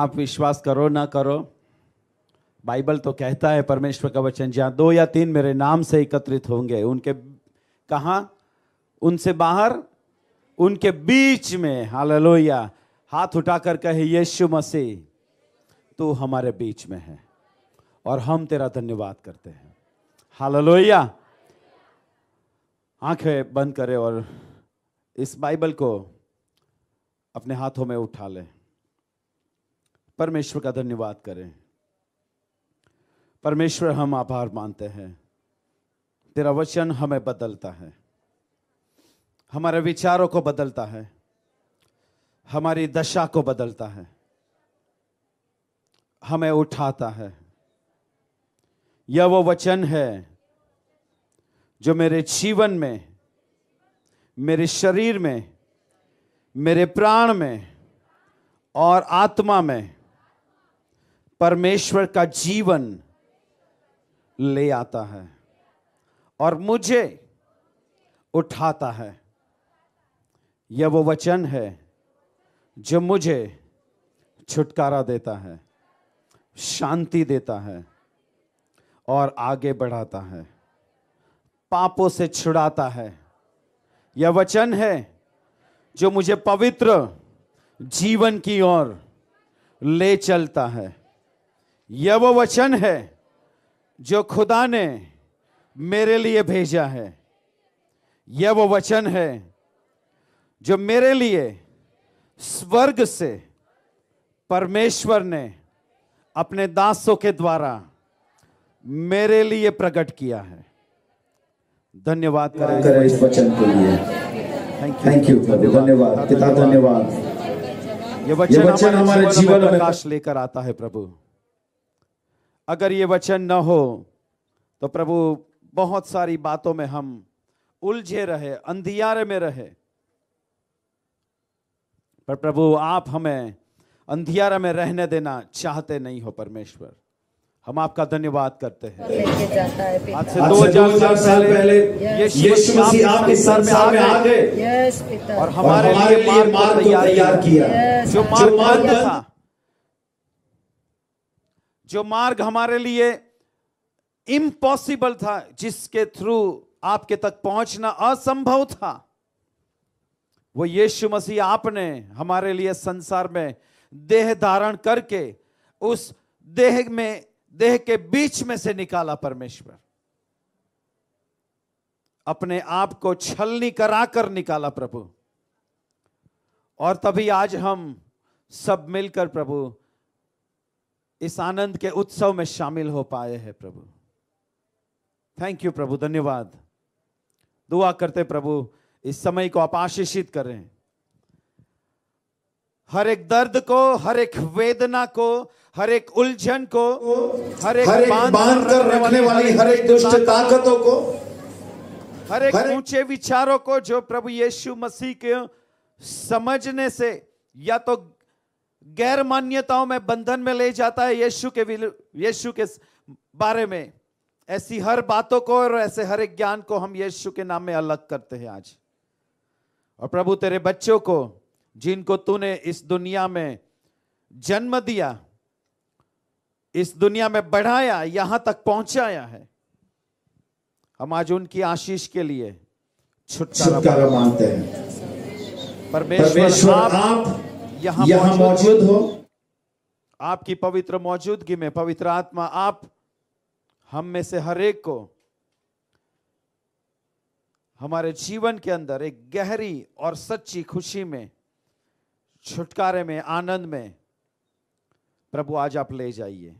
आप विश्वास करो ना करो बाइबल तो कहता है परमेश्वर का वचन जहाँ दो या तीन मेरे नाम से एकत्रित होंगे उनके कहाँ उनसे बाहर उनके बीच में हालेलुया हाथ उठाकर कहे यीशु मसीह तू हमारे बीच में है और हम तेरा धन्यवाद करते हैं हाल आंखें बंद करें और इस बाइबल को अपने हाथों में उठा लें परमेश्वर का धन्यवाद करें परमेश्वर हम आभार मानते हैं तेरा वचन हमें बदलता है हमारे विचारों को बदलता है हमारी दशा को बदलता है हमें उठाता है यह वो वचन है जो मेरे जीवन में मेरे शरीर में मेरे प्राण में और आत्मा में परमेश्वर का जीवन ले आता है और मुझे उठाता है यह वो वचन है जो मुझे छुटकारा देता है शांति देता है और आगे बढ़ाता है पापों से छुड़ाता है यह वचन है जो मुझे पवित्र जीवन की ओर ले चलता है यह वो वचन है जो खुदा ने मेरे लिए भेजा है यह वो वचन है जो मेरे लिए स्वर्ग से परमेश्वर ने अपने दासों के द्वारा मेरे लिए प्रकट किया है धन्यवाद करें इस वचन के लिए थैंक यू धन्यवाद कितना धन्यवाद ये वचन हमारे जीवन में प्रकाश लेकर आता है प्रभु अगर ये वचन न हो तो प्रभु बहुत सारी बातों में हम उलझे रहे अंधियारे में रहे पर प्रभु आप हमें अंधियारे में रहने देना चाहते नहीं हो परमेश्वर हम आपका धन्यवाद करते हैं आज से दो हजार साल पहले यीशु मसीह आपके सर में आ गए और हमारे लिए मार्ग तैयार किया जो मार्ग था जो मार्ग हमारे लिए इम्पॉसिबल था जिसके थ्रू आपके तक पहुंचना असंभव था वो यीशु मसीह आपने हमारे लिए संसार में देह धारण करके उस देह में देह के बीच में से निकाला परमेश्वर अपने आप को छलनी कराकर निकाला प्रभु और तभी आज हम सब मिलकर प्रभु इस आनंद के उत्सव में शामिल हो पाए हैं प्रभु थैंक यू प्रभु धन्यवाद दुआ करते प्रभु इस समय को आप आशीषित करें हर एक दर्द को हर एक वेदना को हर एक उलझन को हर एक, बांध कर रखने वाली हर एक दुष्ट ताकतों को हर एक ऊंचे विचारों को जो प्रभु यीशु मसीह के समझने से या तो गैर मान्यताओं में बंधन में ले जाता है यीशु के यीशु के बारे में ऐसी हर बातों को और ऐसे हर एक ज्ञान को हम यीशु के नाम में अलग करते हैं आज और प्रभु तेरे बच्चों को जिनको तूने इस दुनिया में जन्म दिया इस दुनिया में बढ़ाया यहां तक पहुंचाया है हम आज उनकी आशीष के लिए छुटकारा मानते हैं परमेश्वर आप, आप यहाँ यहाँ मौजूद हो आपकी पवित्र मौजूदगी में पवित्र आत्मा आप हम में से हर एक को हमारे जीवन के अंदर एक गहरी और सच्ची खुशी में छुटकारे में आनंद में प्रभु आज आप ले जाइए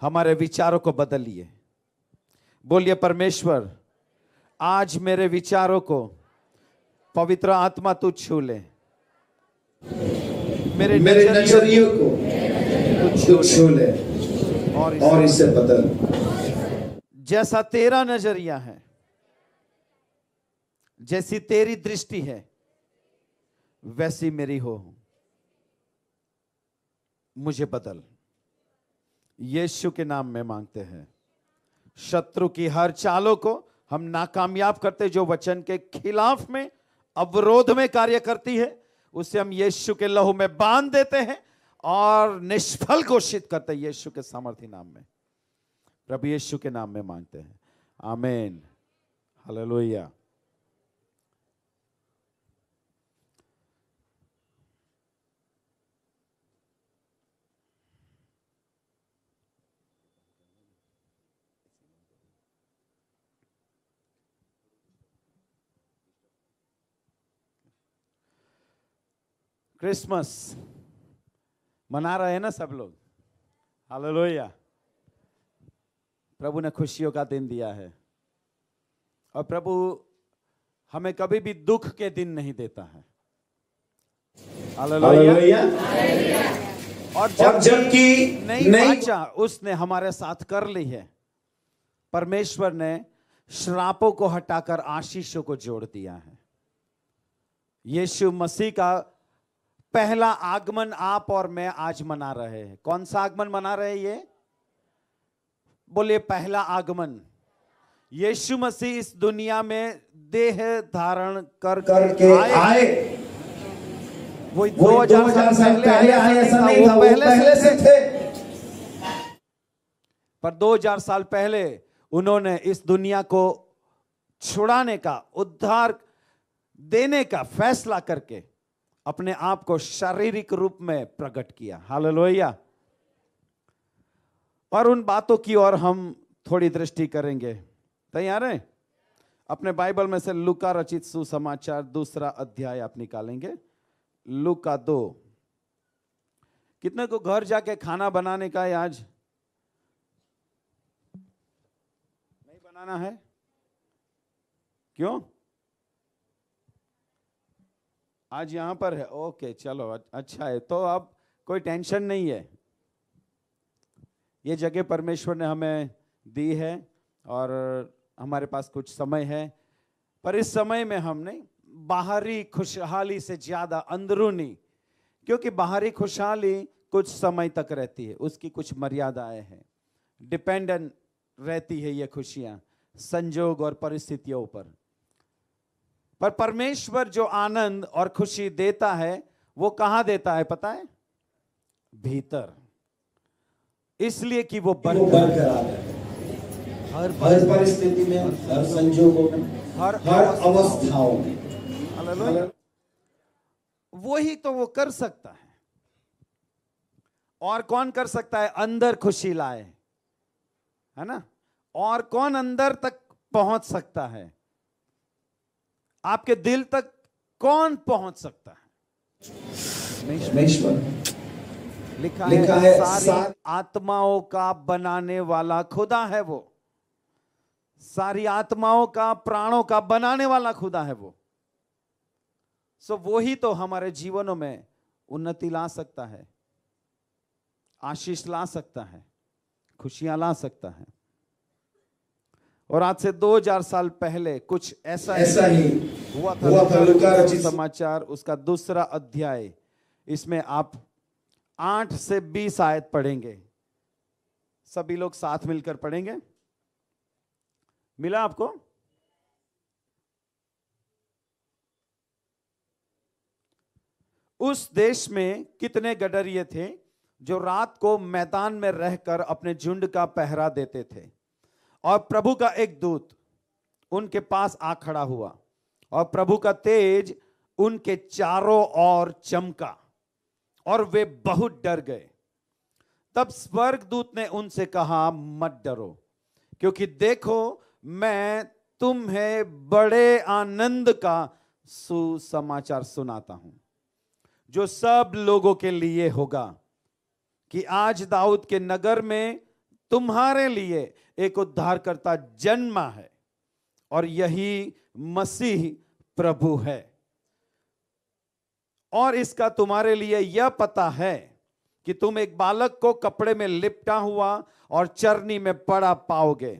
हमारे विचारों को बदलिए बोलिए परमेश्वर आज मेरे विचारों को पवित्र आत्मा तू छू ले मेरे मेरे नजरियों को कुछ तो ले और इसे, और इसे बदल जैसा तेरा नजरिया है जैसी तेरी दृष्टि है वैसी मेरी हो मुझे बदल यीशु के नाम में मांगते हैं शत्रु की हर चालों को हम नाकामयाब करते जो वचन के खिलाफ में अवरोध में कार्य करती है उसे हम यीशु के लहू में बांध देते हैं और निष्फल घोषित करते हैं यीशु के सामर्थ्य नाम में प्रभु यीशु के नाम में मांगते हैं आमेन हालेलुया क्रिसमस मना रहे हैं ना सब लोग हालेलुया प्रभु ने खुशियों का दिन दिया है और प्रभु हमें कभी भी दुख के दिन नहीं देता है हालेलुया और जब जबकि नहीं, नहीं उसने हमारे साथ कर ली है परमेश्वर ने श्रापों को हटाकर आशीषों को जोड़ दिया है यीशु मसीह का पहला आगमन आप और मैं आज मना रहे हैं कौन सा आगमन मना रहे हैं ये बोले पहला आगमन यीशु मसीह इस दुनिया में देह धारण कर करके आए, आए। वो दो हजार साल पहले आए ऐसा नहीं था वो पहले, पहले से थे पर 2000 साल पहले उन्होंने इस दुनिया को छुड़ाने का उद्धार देने का फैसला करके अपने आप को शारीरिक रूप में प्रकट किया हालेलुया और उन बातों की ओर हम थोड़ी दृष्टि करेंगे तैयार है अपने बाइबल में से लुका रचित सुसमाचार दूसरा अध्याय आप निकालेंगे लुका दो कितने को घर जाके खाना बनाने का है आज नहीं बनाना है क्यों आज यहाँ पर है ओके चलो अच्छा है तो अब कोई टेंशन नहीं है ये जगह परमेश्वर ने हमें दी है और हमारे पास कुछ समय है पर इस समय में हमने बाहरी खुशहाली से ज़्यादा अंदरूनी क्योंकि बाहरी खुशहाली कुछ समय तक रहती है उसकी कुछ मर्यादाएं हैं डिपेंडेंट रहती है ये खुशियाँ संजोग और परिस्थितियों पर पर परमेश्वर जो आनंद और खुशी देता है वो कहां देता है पता है भीतर इसलिए कि वो बन है हर हर परिस्थिति में हर संजोगों में हर हर अवस्थाओं में वो ही तो वो कर सकता है और कौन कर सकता है अंदर खुशी लाए है ना और कौन अंदर तक पहुंच सकता है आपके दिल तक कौन पहुंच सकता है लिखा, लिखा है, है सारी आत्माओं का बनाने वाला खुदा है वो सारी आत्माओं का प्राणों का बनाने वाला खुदा है वो सो वो ही तो हमारे जीवनों में उन्नति ला सकता है आशीष ला सकता है खुशियां ला सकता है और आज से 2000 साल पहले कुछ ऐसा ऐसा ही हुआ था, हुआ था लुका रचित समाचार उसका दूसरा अध्याय इसमें आप आठ से बीस आयत पढ़ेंगे सभी लोग साथ मिलकर पढ़ेंगे मिला आपको उस देश में कितने गडरिये थे जो रात को मैदान में रहकर अपने झुंड का पहरा देते थे और प्रभु का एक दूत उनके पास आ खड़ा हुआ और प्रभु का तेज उनके चारों ओर चमका और वे बहुत डर गए तब स्वर्ग दूत ने उनसे कहा मत डरो क्योंकि देखो मैं तुम्हें बड़े आनंद का सुसमाचार सुनाता हूं जो सब लोगों के लिए होगा कि आज दाऊद के नगर में तुम्हारे लिए एक उद्धारकर्ता जन्मा है और यही मसीह प्रभु है और इसका तुम्हारे लिए यह पता है कि तुम एक बालक को कपड़े में लिपटा हुआ और चरनी में पड़ा पाओगे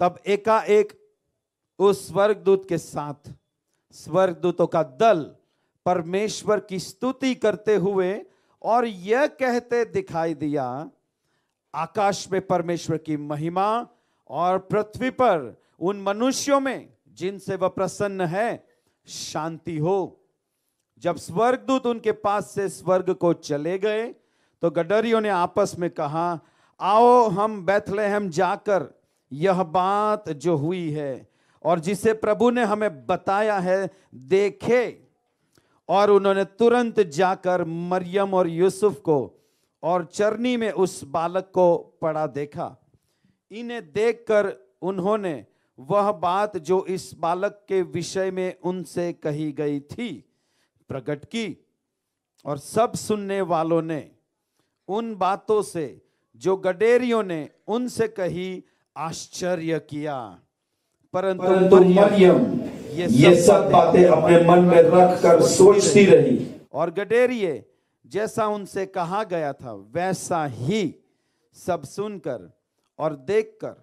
तब एकाएक उस स्वर्गदूत के साथ स्वर्गदूतों का दल परमेश्वर की स्तुति करते हुए और यह कहते दिखाई दिया आकाश में परमेश्वर की महिमा और पृथ्वी पर उन मनुष्यों में जिनसे वह प्रसन्न है शांति हो जब स्वर्गदूत उनके पास से स्वर्ग को चले गए तो गडरियों ने आपस में कहा आओ हम बैथलेहम जाकर यह बात जो हुई है और जिसे प्रभु ने हमें बताया है देखे और उन्होंने तुरंत जाकर मरियम और यूसुफ को और चरनी में उस बालक को पड़ा देखा इन्हें देखकर उन्होंने वह बात जो इस बालक के विषय में उनसे कही गई थी प्रकट की और सब सुनने वालों ने उन बातों से जो गडेरियों ने उनसे कही आश्चर्य किया परंतु, परंतु मरियम ये सब, सब बातें अपने मन में रख कर सोचती रही और गडेरिये जैसा उनसे कहा गया था वैसा ही सब सुनकर और देखकर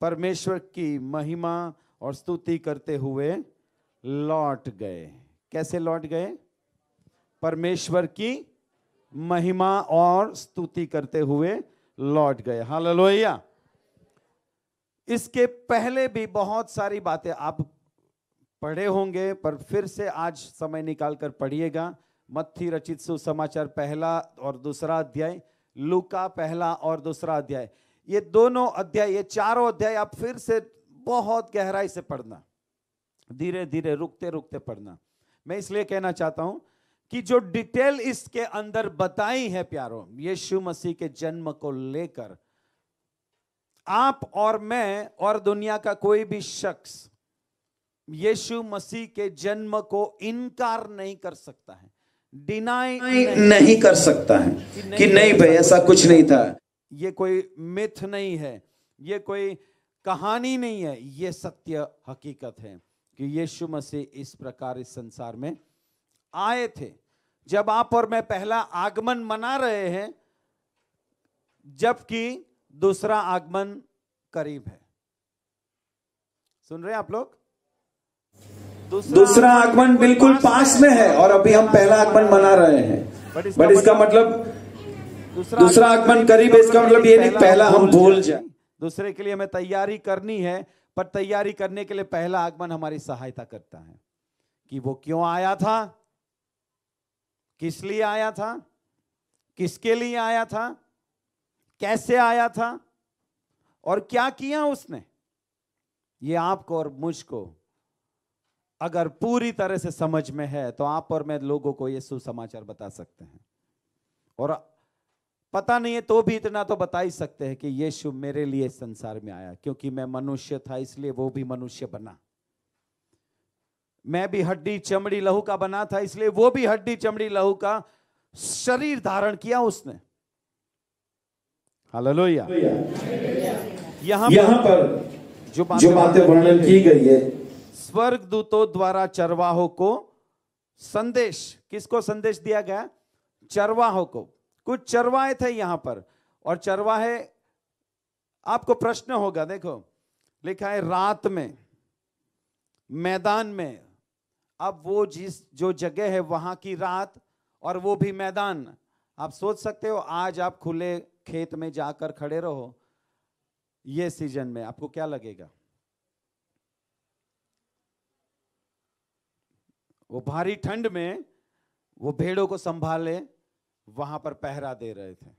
परमेश्वर की महिमा और स्तुति करते हुए लौट गए कैसे लौट गए परमेश्वर की महिमा और स्तुति करते हुए लौट गए हाल लोहिया इसके पहले भी बहुत सारी बातें आप पढ़े होंगे पर फिर से आज समय निकालकर पढ़िएगा मत्थी रचित सुसमाचार पहला और दूसरा अध्याय लुका पहला और दूसरा अध्याय ये दोनों अध्याय ये चारों अध्याय आप फिर से बहुत गहराई से पढ़ना धीरे धीरे रुकते रुकते पढ़ना मैं इसलिए कहना चाहता हूं कि जो डिटेल इसके अंदर बताई है प्यारों यीशु मसीह के जन्म को लेकर आप और मैं और दुनिया का कोई भी शख्स यीशु मसीह के जन्म को इनकार नहीं कर सकता है डिनाई नहीं कर सकता है कि नहीं भाई ऐसा कुछ नहीं था ये कोई मिथ नहीं है ये कोई कहानी नहीं है ये सत्य हकीकत है कि यीशु मसीह इस प्रकार इस संसार में आए थे जब आप और मैं पहला आगमन मना रहे हैं जबकि दूसरा आगमन करीब है सुन रहे हैं आप लोग दूसरा आगमन बिल्कुल पास में है और अभी हम पहला आगमन मना रहे हैं बट इसका मतलब दूसरा आगमन करीब है इसका मतलब ये नहीं पहला हम भूल जाए दूसरे के लिए हमें तैयारी करनी है पर तैयारी करने के लिए पहला आगमन हमारी सहायता करता है कि वो क्यों आया था किस लिए आया था किसके लिए आया था कैसे आया था और क्या किया उसने ये आपको और मुझको अगर पूरी तरह से समझ में है तो आप और मैं लोगों को यह सुसमाचार बता सकते हैं और पता नहीं है तो भी इतना तो बता ही सकते हैं कि यीशु मेरे लिए संसार में आया क्योंकि मैं मनुष्य था इसलिए वो भी मनुष्य बना मैं भी हड्डी चमड़ी लहू का बना था इसलिए वो भी हड्डी चमड़ी लहू का शरीर धारण किया उसने हालेलुया यहाँ पर जो बातें वर्णन की गई है स्वर्गदूतों द्वारा चरवाहों को संदेश किसको संदेश दिया गया चरवाहों को कुछ चरवाहे थे यहां पर और चरवाहे आपको प्रश्न होगा देखो लिखा है रात में मैदान में अब वो जिस जो जगह है वहां की रात और वो भी मैदान आप सोच सकते हो आज आप खुले खेत में जाकर खड़े रहो ये सीजन में आपको क्या लगेगा वो भारी ठंड में वो भेड़ों को संभाले वहां पर पहरा दे रहे थे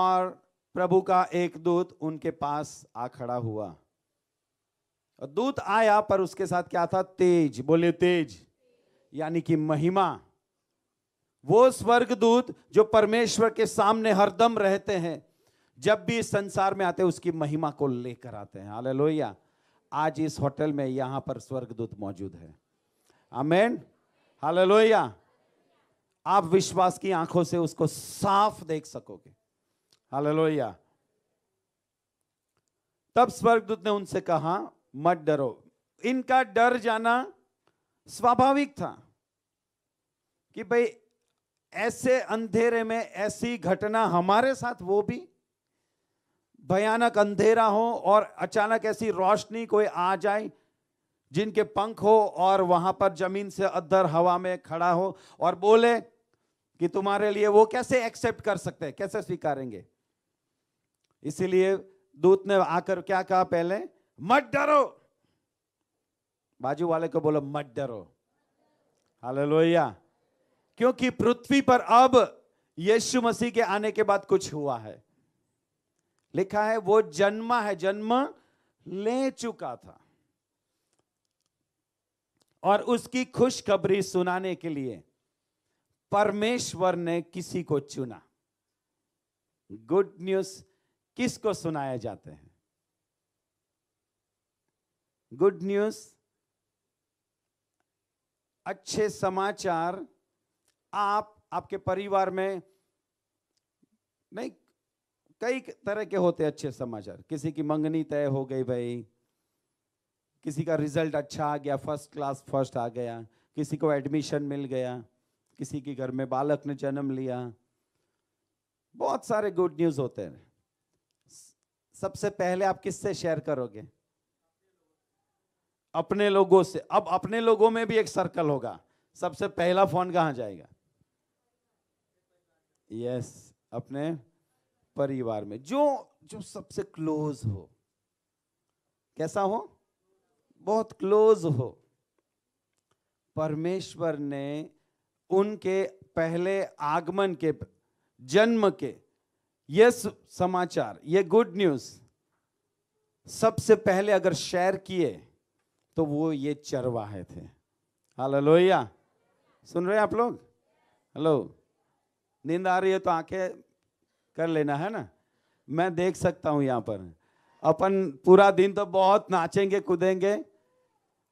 और प्रभु का एक दूत उनके पास आ खड़ा हुआ और दूत आया पर उसके साथ क्या था तेज बोले तेज यानी कि महिमा वो स्वर्गदूत जो परमेश्वर के सामने हरदम रहते हैं जब भी इस संसार में आते हैं उसकी महिमा को लेकर आते हैं आज इस होटल में यहां पर स्वर्गदूत मौजूद है अमेन हालेलुया आप विश्वास की आंखों से उसको साफ देख सकोगे हालेलुया तब स्वर्गदूत ने उनसे कहा मत डरो इनका डर जाना स्वाभाविक था कि भाई ऐसे अंधेरे में ऐसी घटना हमारे साथ वो भी भयानक अंधेरा हो और अचानक ऐसी रोशनी कोई आ जाए जिनके पंख हो और वहां पर जमीन से अधर हवा में खड़ा हो और बोले कि तुम्हारे लिए वो कैसे एक्सेप्ट कर सकते हैं कैसे स्वीकारेंगे इसीलिए दूत ने आकर क्या कहा पहले मत डरो बाजू वाले को बोलो मत डरो हालेलुया क्योंकि पृथ्वी पर अब यीशु मसीह के आने के बाद कुछ हुआ है लिखा है वो जन्मा है जन्म ले चुका था और उसकी खुशखबरी सुनाने के लिए परमेश्वर ने किसी को चुना गुड न्यूज किसको सुनाया जाते हैं गुड न्यूज अच्छे समाचार आप आपके परिवार में नहीं कई तरह के होते अच्छे समाचार किसी की मंगनी तय हो गई भाई किसी का रिजल्ट अच्छा आ गया फर्स्ट क्लास फर्स्ट आ गया किसी को एडमिशन मिल गया किसी के घर में बालक ने जन्म लिया बहुत सारे गुड न्यूज़ होते हैं सबसे पहले आप किससे शेयर करोगे अपने लोगों से अब अपने लोगों में भी एक सर्कल होगा सबसे पहला फोन कहाँ जाएगा यस yes, अपने परिवार में जो जो सबसे क्लोज हो कैसा हो बहुत क्लोज हो परमेश्वर ने उनके पहले आगमन के जन्म के ये समाचार ये गुड न्यूज़ सबसे पहले अगर शेयर किए तो वो ये चरवाहे थे हाल लोहिया सुन रहे हैं आप लोग हेलो नींद आ रही है तो आंखें कर लेना है ना मैं देख सकता हूं यहां पर अपन पूरा दिन तो बहुत नाचेंगे कूदेंगे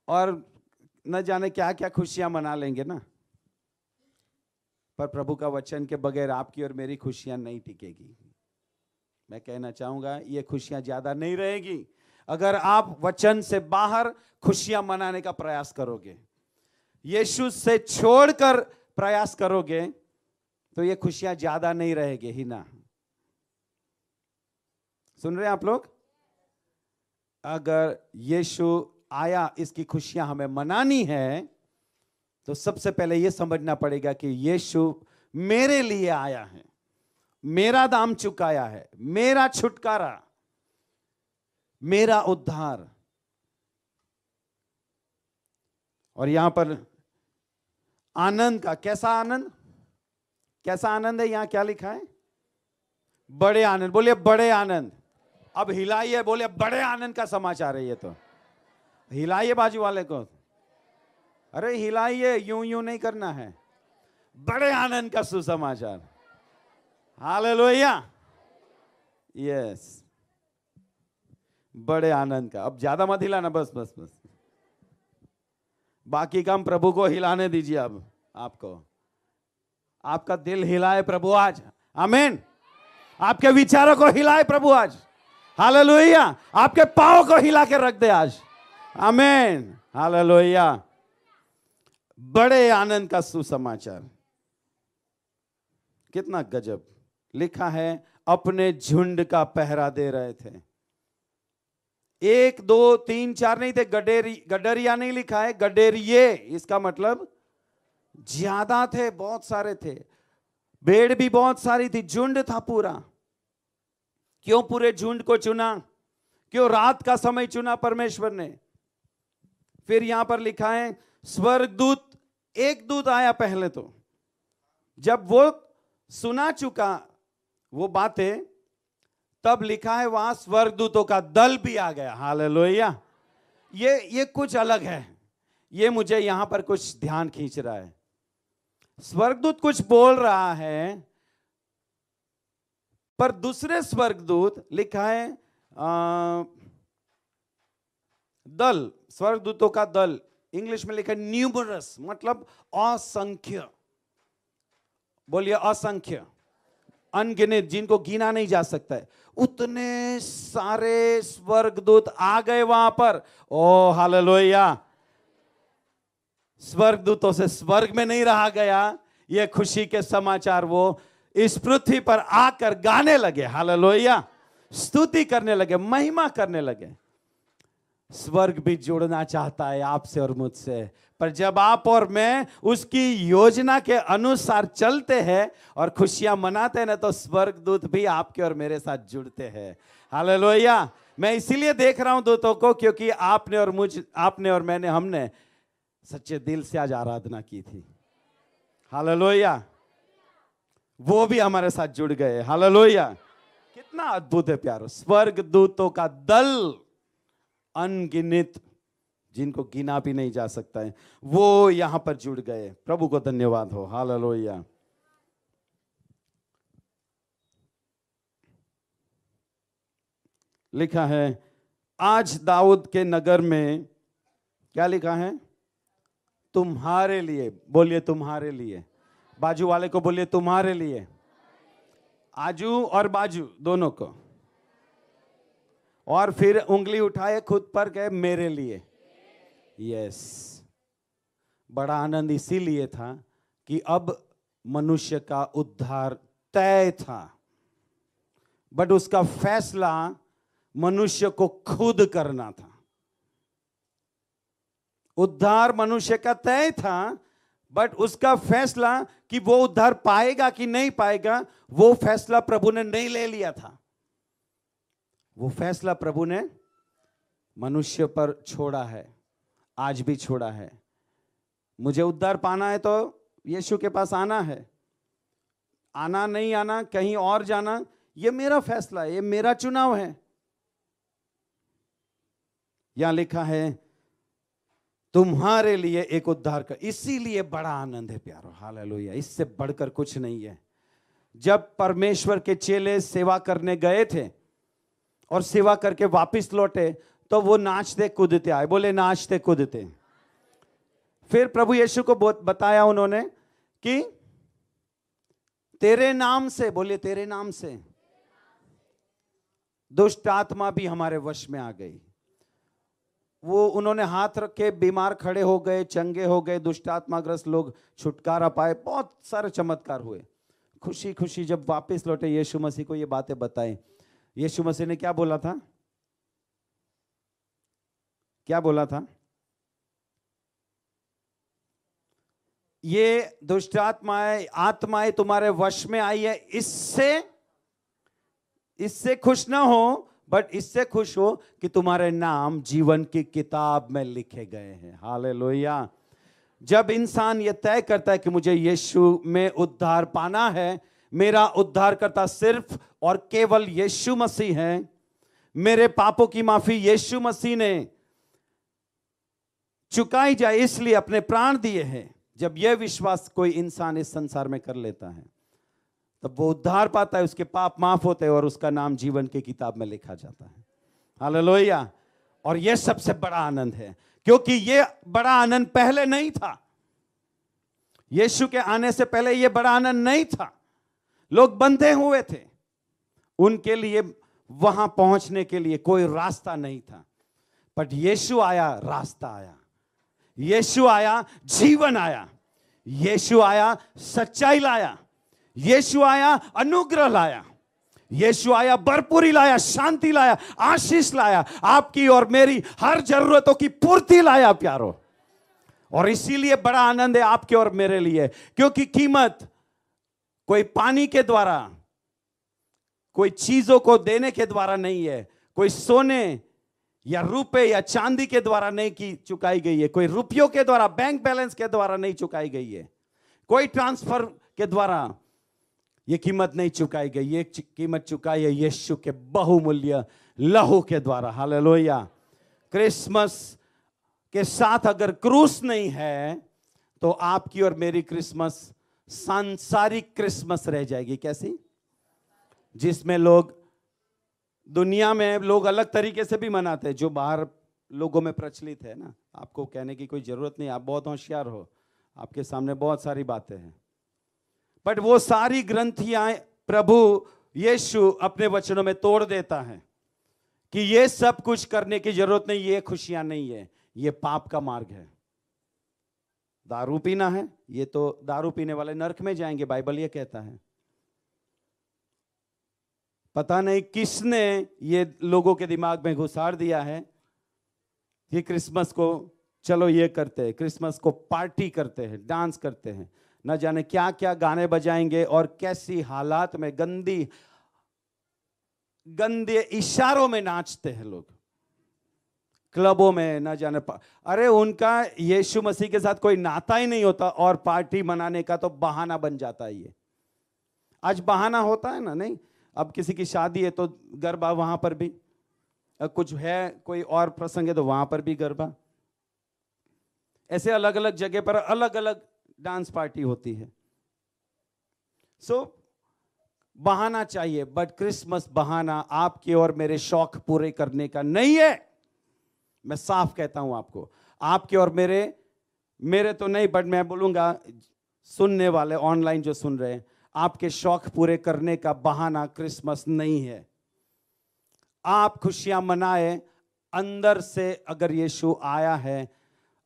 और न जाने क्या क्या खुशियां मना लेंगे ना पर प्रभु का वचन के बगैर आपकी और मेरी खुशियां नहीं टिकेगी मैं कहना चाहूंगा ये खुशियां ज्यादा नहीं रहेगी अगर आप वचन से बाहर खुशियां मनाने का प्रयास करोगे यीशु से छोड़कर प्रयास करोगे तो ये खुशियां ज्यादा नहीं रहेगी ही ना सुन रहे हैं आप लोग अगर यीशु आया इसकी खुशियां हमें मनानी है तो सबसे पहले यह समझना पड़ेगा कि यीशु मेरे लिए आया है मेरा दाम चुकाया है मेरा छुटकारा मेरा उद्धार और यहां पर आनंद का कैसा आनंद कैसा आनंद है यहां क्या लिखा है बड़े आनंद बोले बड़े आनंद अब हिलाइए बोले बड़े आनंद का समाचार है ये तो हिलाइए बाजू वाले को अरे हिलाइए यूं यूं नहीं करना है बड़े आनंद का सुसमाचार हाल लोहिया यस बड़े आनंद का अब ज्यादा मत हिलाना बस बस बस बाकी काम प्रभु को हिलाने दीजिए अब आपको आपका दिल हिलाए प्रभु आज आमीन आपके विचारों को हिलाए प्रभु आज हालेलुया आपके पाओ को हिला के रख दे आज अमेन लोहिया बड़े आनंद का सुसमाचार कितना गजब लिखा है अपने झुंड का पहरा दे रहे थे एक दो तीन चार नहीं थे गडेरी गडरिया नहीं लिखा है गडेरिये इसका मतलब ज्यादा थे बहुत सारे थे भेड़ भी बहुत सारी थी झुंड था पूरा क्यों पूरे झुंड को चुना क्यों रात का समय चुना परमेश्वर ने फिर यहां पर लिखा है स्वर्गदूत एक दूत आया पहले तो जब वो सुना चुका वो बातें तब लिखा है वहां स्वर्गदूतों का दल भी आ गया हाल लोहिया ये ये कुछ अलग है ये मुझे यहां पर कुछ ध्यान खींच रहा है स्वर्गदूत कुछ बोल रहा है पर दूसरे स्वर्गदूत लिखा है आ, दल स्वर्गदूतों का दल इंग्लिश में लिखा न्यूमरस मतलब असंख्य बोलिए असंख्य अनगिनित जिनको गिना नहीं जा सकता है उतने सारे स्वर्गदूत आ गए वहां पर ओ हालेलुया स्वर्गदूतों से स्वर्ग में नहीं रहा गया ये खुशी के समाचार वो इस पृथ्वी पर आकर गाने लगे लोहिया स्तुति करने लगे महिमा करने लगे स्वर्ग भी जोड़ना चाहता है आपसे और मुझसे पर जब आप और मैं उसकी योजना के अनुसार चलते हैं और खुशियां मनाते हैं ना तो स्वर्ग दूत भी आपके और मेरे साथ जुड़ते हैं हाल मैं इसीलिए देख रहा हूं दूतों को क्योंकि आपने और मुझ आपने और मैंने हमने सच्चे दिल से आज आराधना की थी हाल वो भी हमारे साथ जुड़ गए हाल कितना अद्भुत है प्यारो स्वर्ग दूतों का दल अनगिनित जिनको गिना भी नहीं जा सकता है वो यहां पर जुड़ गए प्रभु को धन्यवाद हो हाल लोहिया लिखा है आज दाऊद के नगर में क्या लिखा है तुम्हारे लिए बोलिए तुम्हारे लिए बाजू वाले को बोलिए तुम्हारे लिए आजू और बाजू दोनों को और फिर उंगली उठाए खुद पर गए मेरे लिए यस बड़ा आनंद इसीलिए था कि अब मनुष्य का उद्धार तय था बट उसका फैसला मनुष्य को खुद करना था उद्धार मनुष्य का तय था बट उसका फैसला कि वो उद्धार पाएगा कि नहीं पाएगा वो फैसला प्रभु ने नहीं ले लिया था वो फैसला प्रभु ने मनुष्य पर छोड़ा है आज भी छोड़ा है मुझे उद्धार पाना है तो यीशु के पास आना है आना नहीं आना कहीं और जाना ये मेरा फैसला है ये मेरा चुनाव है यहां लिखा है तुम्हारे लिए एक उद्धार कर इसीलिए बड़ा आनंद है प्यारो हालेलुया इससे बढ़कर कुछ नहीं है जब परमेश्वर के चेले सेवा करने गए थे और सेवा करके वापस लौटे तो वो नाचते कूदते आए बोले नाचते कूदते फिर प्रभु यीशु को बहुत बताया उन्होंने कि तेरे नाम से बोले तेरे नाम से दुष्ट आत्मा भी हमारे वश में आ गई वो उन्होंने हाथ रखे बीमार खड़े हो गए चंगे हो गए दुष्ट आत्माग्रस्त लोग छुटकारा पाए बहुत सारे चमत्कार हुए खुशी खुशी जब वापस लौटे यीशु मसीह को ये बातें बताएं यीशु मसीह ने क्या बोला था क्या बोला था ये दुष्ट आत्माएं आत्माएं तुम्हारे वश में आई है इससे इससे खुश ना हो बट इससे खुश हो कि तुम्हारे नाम जीवन की किताब में लिखे गए हैं हाले जब इंसान यह तय करता है कि मुझे यीशु में उद्धार पाना है मेरा उद्धारकर्ता सिर्फ और केवल यीशु मसीह है मेरे पापों की माफी यीशु मसीह ने चुकाई जाए इसलिए अपने प्राण दिए हैं जब यह विश्वास कोई इंसान इस संसार में कर लेता है तब वो उद्धार पाता है उसके पाप माफ होते हैं और उसका नाम जीवन की किताब में लिखा जाता है हालेलुया और यह सबसे बड़ा आनंद है क्योंकि यह बड़ा आनंद पहले नहीं था यीशु के आने से पहले यह बड़ा आनंद नहीं था लोग बंधे हुए थे उनके लिए वहां पहुंचने के लिए कोई रास्ता नहीं था बट यीशु आया रास्ता आया यीशु आया जीवन आया यीशु आया सच्चाई लाया यीशु आया अनुग्रह लाया यीशु आया भरपूरी लाया शांति लाया आशीष लाया आपकी और मेरी हर जरूरतों की पूर्ति लाया प्यारो और इसीलिए बड़ा आनंद है आपके और मेरे लिए क्योंकि कीमत कोई पानी के द्वारा कोई चीजों को देने के द्वारा नहीं है कोई सोने या रुपए या चांदी के द्वारा नहीं की चुकाई गई है कोई रुपयों के द्वारा बैंक बैलेंस के द्वारा नहीं चुकाई गई है कोई ट्रांसफर के द्वारा यह कीमत नहीं चुकाई गई ये कीमत चुकाई है यीशु के बहुमूल्य लहू के द्वारा हालेलुया क्रिसमस के साथ अगर क्रूस नहीं है तो आपकी और मेरी क्रिसमस सांसारिक क्रिसमस रह जाएगी कैसी जिसमें लोग दुनिया में लोग अलग तरीके से भी मनाते हैं जो बाहर लोगों में प्रचलित है ना आपको कहने की कोई ज़रूरत नहीं आप बहुत होशियार हो आपके सामने बहुत सारी बातें हैं बट वो सारी ग्रंथियां प्रभु यीशु अपने वचनों में तोड़ देता है कि ये सब कुछ करने की जरूरत नहीं ये खुशियां नहीं है ये पाप का मार्ग है दारू पीना है ये तो दारू पीने वाले नरक में जाएंगे बाइबल ये कहता है पता नहीं किसने ये लोगों के दिमाग में घुसार दिया है कि क्रिसमस को चलो ये करते हैं क्रिसमस को पार्टी करते हैं डांस करते हैं न जाने क्या क्या गाने बजाएंगे और कैसी हालात में गंदी गंदे इशारों में नाचते हैं लोग क्लबों में ना जाने पा अरे उनका यीशु मसीह के साथ कोई नाता ही नहीं होता और पार्टी मनाने का तो बहाना बन जाता है ये आज बहाना होता है ना नहीं अब किसी की शादी है तो गरबा वहां पर भी कुछ है कोई और प्रसंग है तो वहां पर भी गरबा ऐसे अलग अलग जगह पर अलग अलग डांस पार्टी होती है सो so, बहाना चाहिए बट क्रिसमस बहाना आपके और मेरे शौक पूरे करने का नहीं है मैं साफ कहता हूं आपको आपके और मेरे मेरे तो नहीं बट मैं बोलूंगा सुनने वाले ऑनलाइन जो सुन रहे हैं आपके शौक पूरे करने का बहाना क्रिसमस नहीं है आप खुशियां मनाए अंदर से अगर यीशु आया है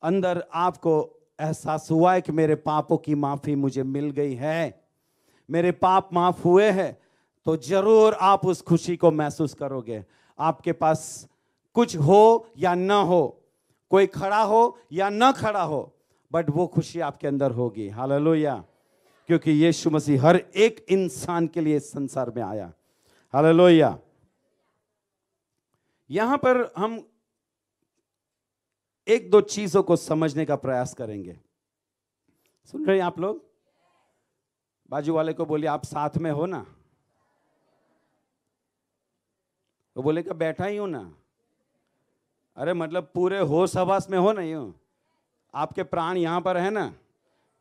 अंदर आपको एहसास हुआ है कि मेरे पापों की माफ़ी मुझे मिल गई है मेरे पाप माफ़ हुए हैं तो ज़रूर आप उस खुशी को महसूस करोगे आपके पास कुछ हो या ना हो कोई खड़ा हो या ना खड़ा हो बट वो खुशी आपके अंदर होगी हालेलुया क्योंकि यीशु मसीह हर एक इंसान के लिए संसार में आया हालेलुया यहां पर हम एक दो चीजों को समझने का प्रयास करेंगे सुन रहे हैं आप लोग बाजू वाले को बोलिए आप साथ में हो ना वो क्या बैठा ही हो ना अरे मतलब पूरे होश हवास में हो नहीं हो आपके प्राण यहाँ पर है ना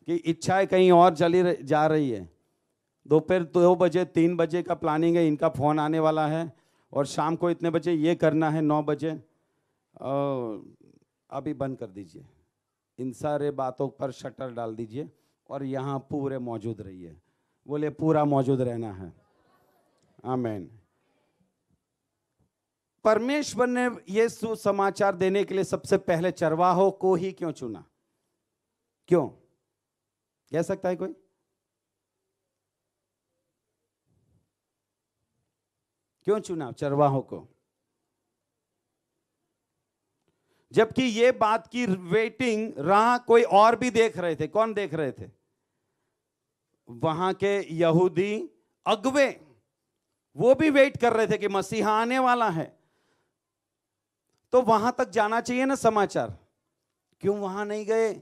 कि इच्छाएं कहीं और चली जा रही है दोपहर दो बजे तीन बजे का प्लानिंग है इनका फ़ोन आने वाला है और शाम को इतने बजे ये करना है नौ बजे अभी बंद कर दीजिए इन सारे बातों पर शटर डाल दीजिए और यहाँ पूरे मौजूद रहिए बोले पूरा मौजूद रहना है आमेन परमेश्वर ने यह सुसमाचार देने के लिए सबसे पहले चरवाहों को ही क्यों चुना क्यों कह सकता है कोई क्यों चुना चरवाहों को जबकि ये बात की वेटिंग राह कोई और भी देख रहे थे कौन देख रहे थे वहां के यहूदी अगवे वो भी वेट कर रहे थे कि मसीहा आने वाला है तो वहां तक जाना चाहिए ना समाचार क्यों वहां नहीं गए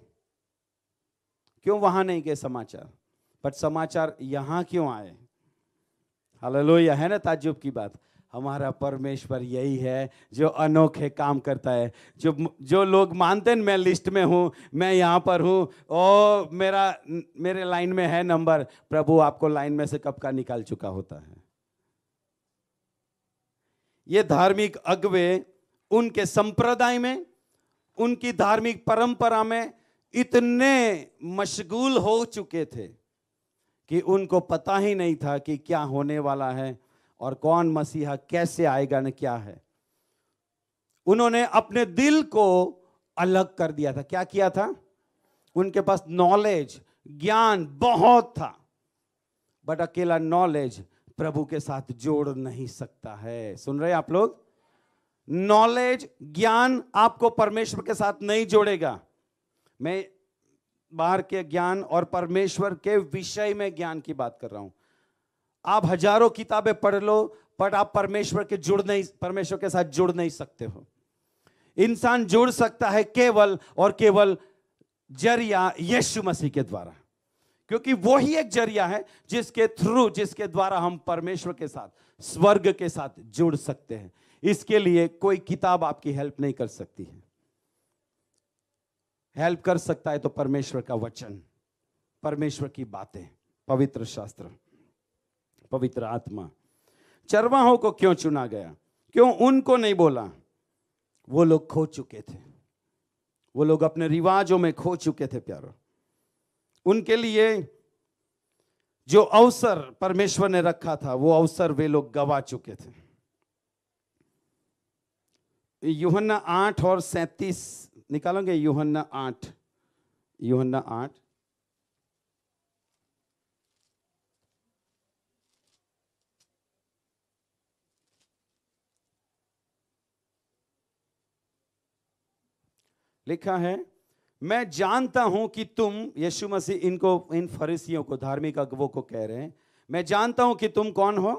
क्यों वहां नहीं गए समाचार बट समाचार यहां क्यों आए यह है ना ताजुब की बात हमारा परमेश्वर यही है जो अनोखे काम करता है जो जो लोग मानते हैं मैं लिस्ट में हूँ मैं यहाँ पर हूँ ओ मेरा मेरे लाइन में है नंबर प्रभु आपको लाइन में से कब का निकाल चुका होता है ये धार्मिक अगवे उनके संप्रदाय में उनकी धार्मिक परंपरा में इतने मशगूल हो चुके थे कि उनको पता ही नहीं था कि क्या होने वाला है और कौन मसीहा कैसे आएगा न क्या है उन्होंने अपने दिल को अलग कर दिया था क्या किया था उनके पास नॉलेज ज्ञान बहुत था बट अकेला नॉलेज प्रभु के साथ जोड़ नहीं सकता है सुन रहे आप लोग नॉलेज ज्ञान आपको परमेश्वर के साथ नहीं जोड़ेगा मैं बाहर के ज्ञान और परमेश्वर के विषय में ज्ञान की बात कर रहा हूं आप हजारों किताबें पढ़ लो बट आप परमेश्वर के जुड़ नहीं परमेश्वर के साथ जुड़ नहीं सकते हो इंसान जुड़ सकता है केवल और केवल जरिया यीशु मसीह के द्वारा क्योंकि वो ही एक जरिया है जिसके थ्रू जिसके द्वारा हम परमेश्वर के साथ स्वर्ग के साथ जुड़ सकते हैं इसके लिए कोई किताब आपकी हेल्प नहीं कर सकती है हेल्प कर सकता है तो परमेश्वर का वचन परमेश्वर की बातें पवित्र शास्त्र पवित्र आत्मा चरवाहों को क्यों चुना गया क्यों उनको नहीं बोला वो लोग खो चुके थे वो लोग अपने रिवाजों में खो चुके थे प्यारो उनके लिए जो अवसर परमेश्वर ने रखा था वो अवसर वे लोग गवा चुके थे यूहन्ना आठ और सैतीस निकालोगे यूहन्ना आठ यूहन्ना आठ लिखा है मैं जानता हूं कि तुम यीशु मसीह इनको इन फरीसियों को धार्मिक अगवों को कह रहे हैं मैं जानता हूं कि तुम कौन हो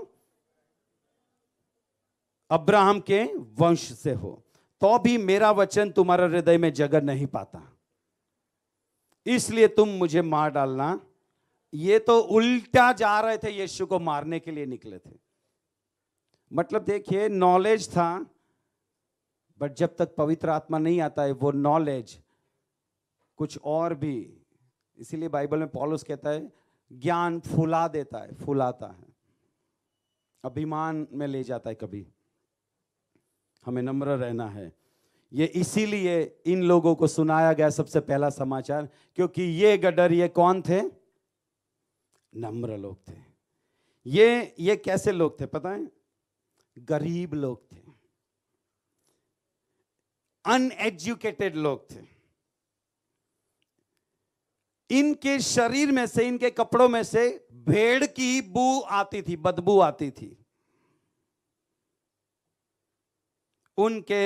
अब्राहम के वंश से हो तो भी मेरा वचन तुम्हारा हृदय में जगह नहीं पाता इसलिए तुम मुझे मार डालना ये तो उल्टा जा रहे थे यीशु को मारने के लिए निकले थे मतलब देखिए नॉलेज था बट जब तक पवित्र आत्मा नहीं आता है वो नॉलेज कुछ और भी इसीलिए बाइबल में पॉलस कहता है ज्ञान फुला देता है फुलाता है अभिमान में ले जाता है कभी हमें नम्र रहना है ये इसीलिए इन लोगों को सुनाया गया सबसे पहला समाचार क्योंकि ये गडर ये कौन थे नम्र लोग थे ये ये कैसे लोग थे पता है गरीब लोग थे अनएजुकेटेड लोग थे इनके शरीर में से इनके कपड़ों में से भेड़ की बू आती थी बदबू आती थी उनके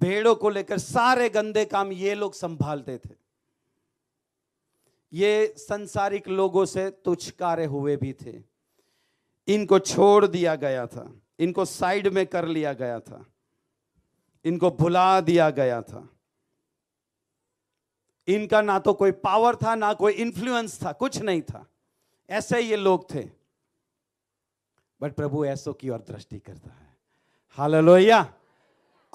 भेड़ों को लेकर सारे गंदे काम ये लोग संभालते थे ये संसारिक लोगों से तुछकारे हुए भी थे इनको छोड़ दिया गया था इनको साइड में कर लिया गया था इनको भुला दिया गया था इनका ना तो कोई पावर था ना कोई इन्फ्लुएंस था कुछ नहीं था ऐसे ये लोग थे बट प्रभु ऐसो की ओर दृष्टि करता है हाल लोहिया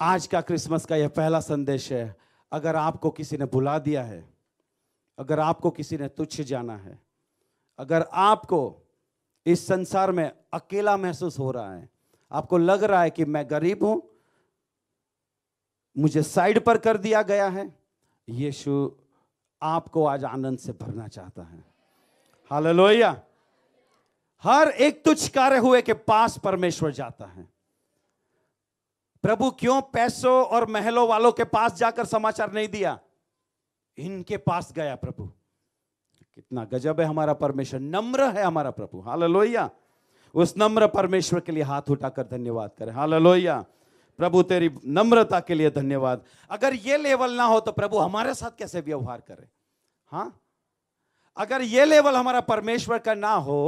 आज का क्रिसमस का यह पहला संदेश है अगर आपको किसी ने बुला दिया है अगर आपको किसी ने तुच्छ जाना है अगर आपको इस संसार में अकेला महसूस हो रहा है आपको लग रहा है कि मैं गरीब हूं मुझे साइड पर कर दिया गया है यीशु आपको आज आनंद से भरना चाहता है हाल हर एक तुच्छ कार्य हुए के पास परमेश्वर जाता है प्रभु क्यों पैसों और महलों वालों के पास जाकर समाचार नहीं दिया इनके पास गया प्रभु कितना गजब है हमारा परमेश्वर नम्र है हमारा प्रभु हाल लोहिया उस नम्र परमेश्वर के लिए हाथ उठाकर धन्यवाद करें हाल लोहिया प्रभु तेरी नम्रता के लिए धन्यवाद अगर ये लेवल ना हो तो प्रभु हमारे साथ कैसे व्यवहार करे हाँ अगर ये लेवल हमारा परमेश्वर का ना हो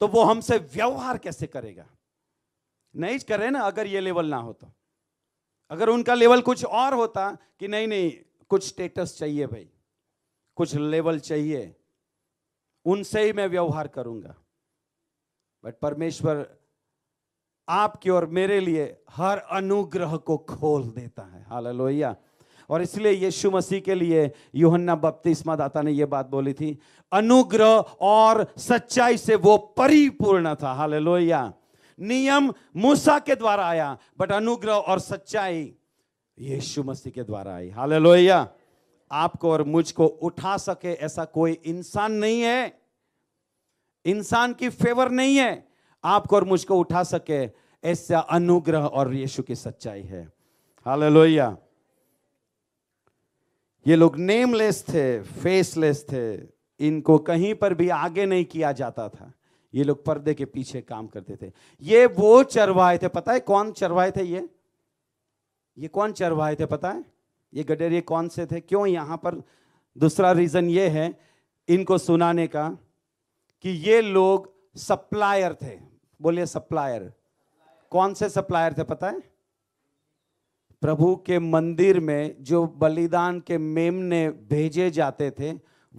तो वो हमसे व्यवहार कैसे करेगा नहीं करे ना अगर ये लेवल ना हो तो अगर उनका लेवल कुछ और होता कि नहीं नहीं कुछ स्टेटस चाहिए भाई कुछ लेवल चाहिए उनसे ही मैं व्यवहार करूंगा बट परमेश्वर आपके और मेरे लिए हर अनुग्रह को खोल देता है हालेलुया और इसलिए यीशु मसीह के लिए योहन्ना बपतिस्मा दाता ने यह बात बोली थी अनुग्रह और सच्चाई से वो परिपूर्ण था लोहिया नियम मूसा के द्वारा आया बट अनुग्रह और सच्चाई यीशु मसीह के द्वारा आई हाल लोहिया आपको और मुझको उठा सके ऐसा कोई इंसान नहीं है इंसान की फेवर नहीं है आपको और मुझको उठा सके ऐसा अनुग्रह और यीशु की सच्चाई है हाल लोहिया ये लोग नेमलेस थे फेसलेस थे इनको कहीं पर भी आगे नहीं किया जाता था ये लोग पर्दे के पीछे काम करते थे ये वो चरवाए थे पता है कौन चरवाए थे ये ये कौन चरवाए थे पता है ये गडेरिए कौन से थे क्यों यहां पर दूसरा रीज़न ये है इनको सुनाने का कि ये लोग सप्लायर थे बोलिए सप्लायर कौन से सप्लायर थे पता है प्रभु के मंदिर में जो बलिदान के मेमने भेजे जाते थे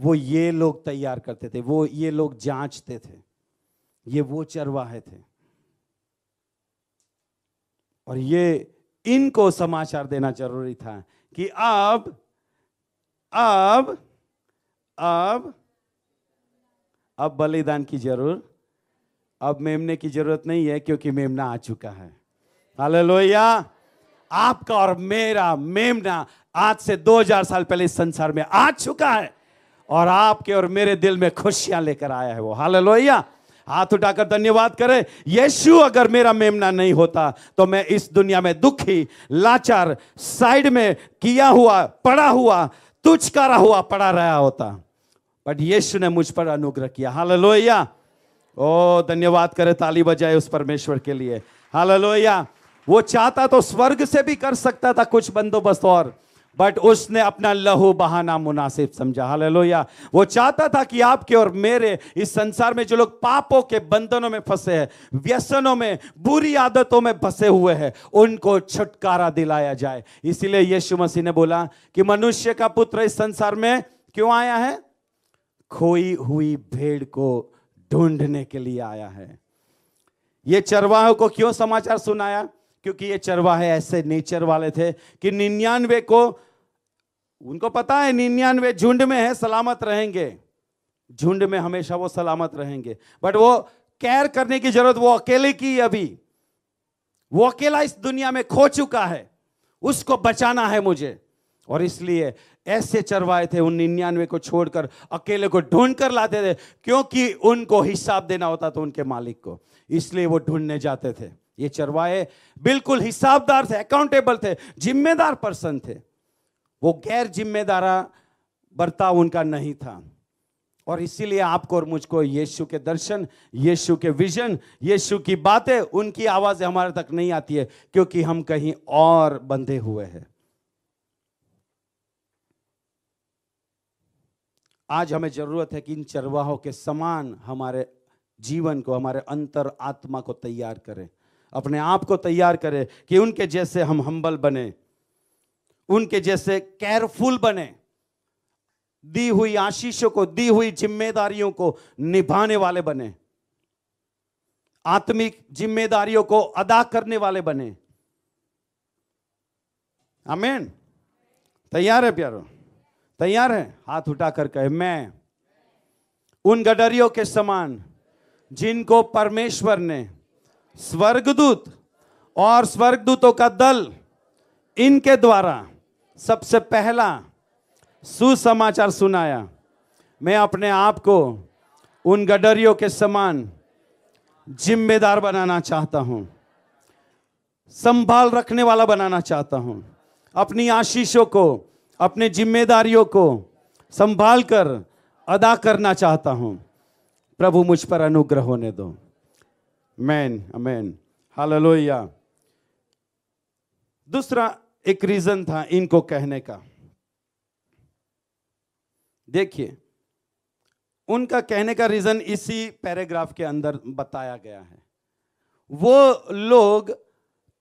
वो ये लोग तैयार करते थे वो ये लोग जांचते थे ये वो चरवाहे थे और ये इनको समाचार देना जरूरी था कि अब अब अब अब बलिदान की जरूर अब मेमने की जरूरत नहीं है क्योंकि मेमना आ चुका है लोहिया आपका और मेरा मेमना आज से 2000 साल पहले इस संसार में आ चुका है और आपके और मेरे दिल में खुशियां लेकर आया है वो हाल लोहिया हाथ उठाकर धन्यवाद करें यीशु अगर मेरा मेमना नहीं होता तो मैं इस दुनिया में दुखी लाचार साइड में किया हुआ पड़ा हुआ तुचकारा हुआ पड़ा रहा होता बट यीशु ने मुझ पर अनुग्रह किया हाल ओ धन्यवाद करे ताली बजाए उस परमेश्वर के लिए हाल वो चाहता तो स्वर्ग से भी कर सकता था कुछ बंदोबस्त और बट उसने अपना लहू बहाना मुनासिब समझा हालेलुया वो चाहता था कि आपके और मेरे इस संसार में जो लोग पापों के बंधनों में फंसे हैं व्यसनों में बुरी आदतों में फंसे हुए हैं उनको छुटकारा दिलाया जाए इसीलिए यीशु मसीह ने बोला कि मनुष्य का पुत्र इस संसार में क्यों आया है खोई हुई भेड़ को ढूंढने के लिए आया है ये चरवाहों को क्यों समाचार सुनाया क्योंकि ये चरवाहे ऐसे नेचर वाले थे कि निन्यानवे को उनको पता है निन्यानवे झुंड में है सलामत रहेंगे झुंड में हमेशा वो सलामत रहेंगे बट वो केयर करने की जरूरत वो अकेले की अभी वो अकेला इस दुनिया में खो चुका है उसको बचाना है मुझे और इसलिए ऐसे चरवाए थे उन निन्यानवे को छोड़कर अकेले को ढूंढ कर लाते थे क्योंकि उनको हिसाब देना होता था उनके मालिक को इसलिए वो ढूंढने जाते थे ये चरवाए बिल्कुल हिसाबदार थे अकाउंटेबल थे जिम्मेदार पर्सन थे वो गैर जिम्मेदारा बर्ताव उनका नहीं था और इसीलिए आपको और मुझको यीशु के दर्शन यीशु के विजन यीशु की बातें उनकी आवाज़ें हमारे तक नहीं आती है क्योंकि हम कहीं और बंधे हुए हैं आज हमें ज़रूरत है कि इन चरवाहों के समान हमारे जीवन को हमारे अंतर आत्मा को तैयार करें अपने आप को तैयार करें कि उनके जैसे हम हम्बल बने उनके जैसे केयरफुल बने दी हुई आशीषों को दी हुई जिम्मेदारियों को निभाने वाले बने आत्मिक जिम्मेदारियों को अदा करने वाले बने आमेन तैयार है प्यारो तैयार है हाथ उठाकर कहे मैं उन गडरियों के समान जिनको परमेश्वर ने स्वर्गदूत और स्वर्गदूतों का दल इनके द्वारा सबसे पहला सुसमाचार सुनाया मैं अपने आप को उन गडरियों के समान जिम्मेदार बनाना चाहता हूँ संभाल रखने वाला बनाना चाहता हूँ अपनी आशीषों को अपने जिम्मेदारियों को संभाल कर अदा करना चाहता हूँ प्रभु मुझ पर अनुग्रह होने दो मैन अमेन हालेलुया दूसरा एक रीजन था इनको कहने का देखिए उनका कहने का रीजन इसी पैराग्राफ के अंदर बताया गया है वो लोग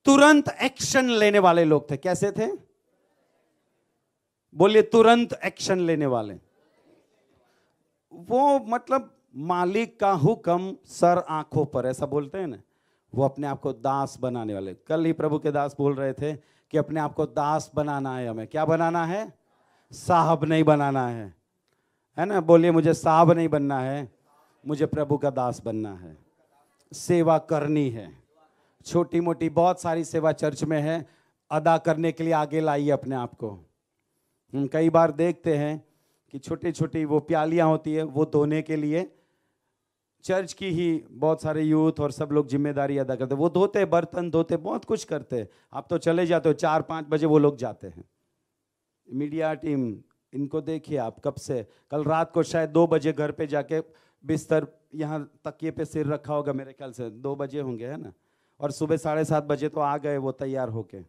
तुरंत एक्शन लेने वाले लोग थे कैसे थे बोलिए तुरंत एक्शन लेने वाले वो मतलब मालिक का हुक्म सर आंखों पर ऐसा बोलते हैं ना वो अपने आप को दास बनाने वाले कल ही प्रभु के दास बोल रहे थे कि अपने आप को दास बनाना है हमें क्या बनाना है साहब नहीं बनाना है है ना बोलिए मुझे साहब नहीं बनना है मुझे प्रभु का दास बनना है सेवा करनी है छोटी मोटी बहुत सारी सेवा चर्च में है अदा करने के लिए आगे लाइए अपने आप को कई बार देखते हैं कि छोटी छोटी वो प्यालियाँ होती है वो धोने के लिए चर्च की ही बहुत सारे यूथ और सब लोग जिम्मेदारी अदा करते वो धोते बर्तन धोते बहुत कुछ करते आप तो चले जाते हो चार पाँच बजे वो लोग जाते हैं मीडिया टीम इनको देखिए आप कब से कल रात को शायद दो बजे घर पे जाके बिस्तर यहाँ तकिए पे सिर रखा होगा मेरे ख्याल से दो बजे होंगे है ना और सुबह साढ़े सात बजे तो आ गए वो तैयार होके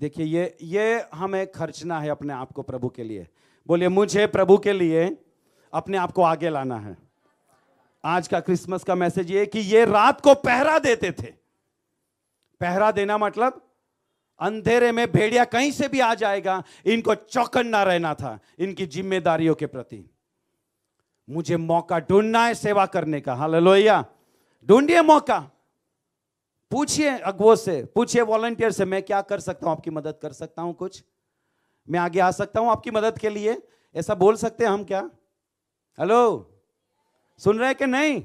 देखिए ये ये हमें खर्चना है अपने आप को प्रभु के लिए बोलिए मुझे प्रभु के लिए अपने आप को आगे लाना है आज का क्रिसमस का मैसेज ये कि ये रात को पहरा देते थे पहरा देना मतलब अंधेरे में भेड़िया कहीं से भी आ जाएगा इनको चौकन्ना रहना था इनकी जिम्मेदारियों के प्रति मुझे मौका ढूंढना है सेवा करने का हाँ लोहिया ढूंढिए मौका पूछिए अगवो से पूछिए वॉलंटियर से मैं क्या कर सकता हूं आपकी मदद कर सकता हूं कुछ मैं आगे आ सकता हूं आपकी मदद के लिए ऐसा बोल सकते हैं हम क्या हेलो सुन रहे कि नहीं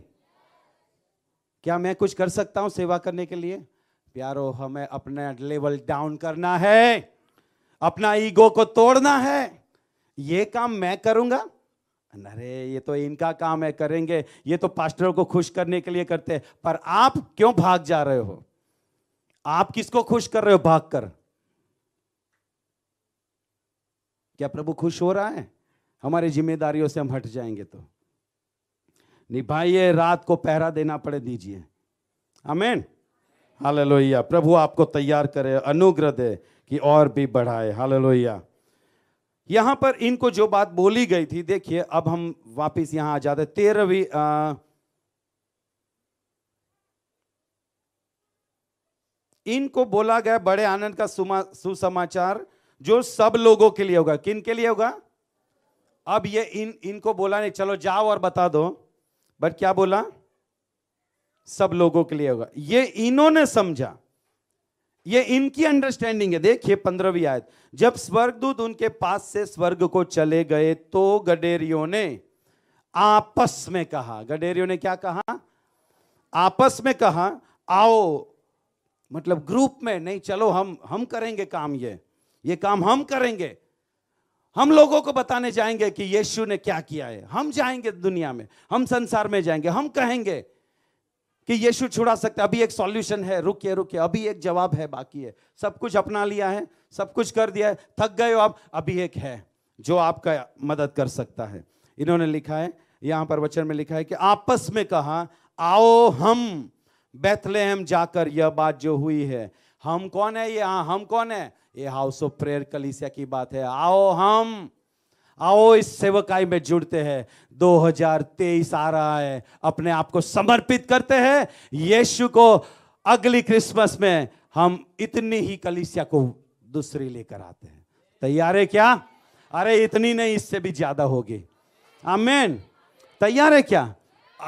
क्या मैं कुछ कर सकता हूं सेवा करने के लिए प्यारो हमें अपना लेवल डाउन करना है अपना ईगो को तोड़ना है ये काम मैं करूंगा अरे ये तो इनका काम है करेंगे ये तो पास्टर को खुश करने के लिए करते हैं पर आप क्यों भाग जा रहे हो आप किसको खुश कर रहे हो भाग कर क्या प्रभु खुश हो रहा है हमारी जिम्मेदारियों से हम हट जाएंगे तो निभाइए रात को पहरा देना पड़े दीजिए अमेन हालेलुया प्रभु आपको तैयार करे अनुग्रह दे कि और भी बढ़ाए हालेलुया यहाँ पर इनको जो बात बोली गई थी देखिए अब हम वापस यहाँ आ जाते तेरहवीं इनको बोला गया बड़े आनंद का सुसमाचार जो सब लोगों के लिए होगा किन के लिए होगा अब ये इन इनको बोला नहीं चलो जाओ और बता दो बट क्या बोला सब लोगों के लिए होगा ये इन्होंने समझा ये इनकी अंडरस्टैंडिंग है देखिए पंद्रहवीं आयत जब स्वर्गदूत उनके पास से स्वर्ग को चले गए तो गडेरियों ने आपस में कहा गडेरियों ने क्या कहा आपस में कहा आओ मतलब ग्रुप में नहीं चलो हम हम करेंगे काम ये ये काम हम करेंगे हम लोगों को बताने जाएंगे कि यीशु ने क्या किया है हम जाएंगे दुनिया में हम संसार में जाएंगे हम कहेंगे कि यीशु छुड़ा सकते अभी एक सॉल्यूशन है रुकिए रुकिए अभी एक जवाब है बाकी है सब कुछ अपना लिया है सब कुछ कर दिया है थक गए हो आप अभी एक है जो आपका मदद कर सकता है इन्होंने लिखा है यहां पर वचन में लिखा है कि आपस में कहा आओ हम बैथलेहम जाकर यह बात जो हुई है हम कौन है ये हाँ हम कौन है ये हाउस ऑफ प्रेयर कलिसिया की बात है आओ हम आओ इस सेवकाई में जुड़ते हैं 2023 आ रहा है अपने आप को समर्पित करते हैं यीशु को अगली क्रिसमस में हम इतनी ही कलिसिया को दूसरी लेकर आते हैं तैयार है क्या अरे इतनी नहीं इससे भी ज्यादा होगी आमेन तैयार है क्या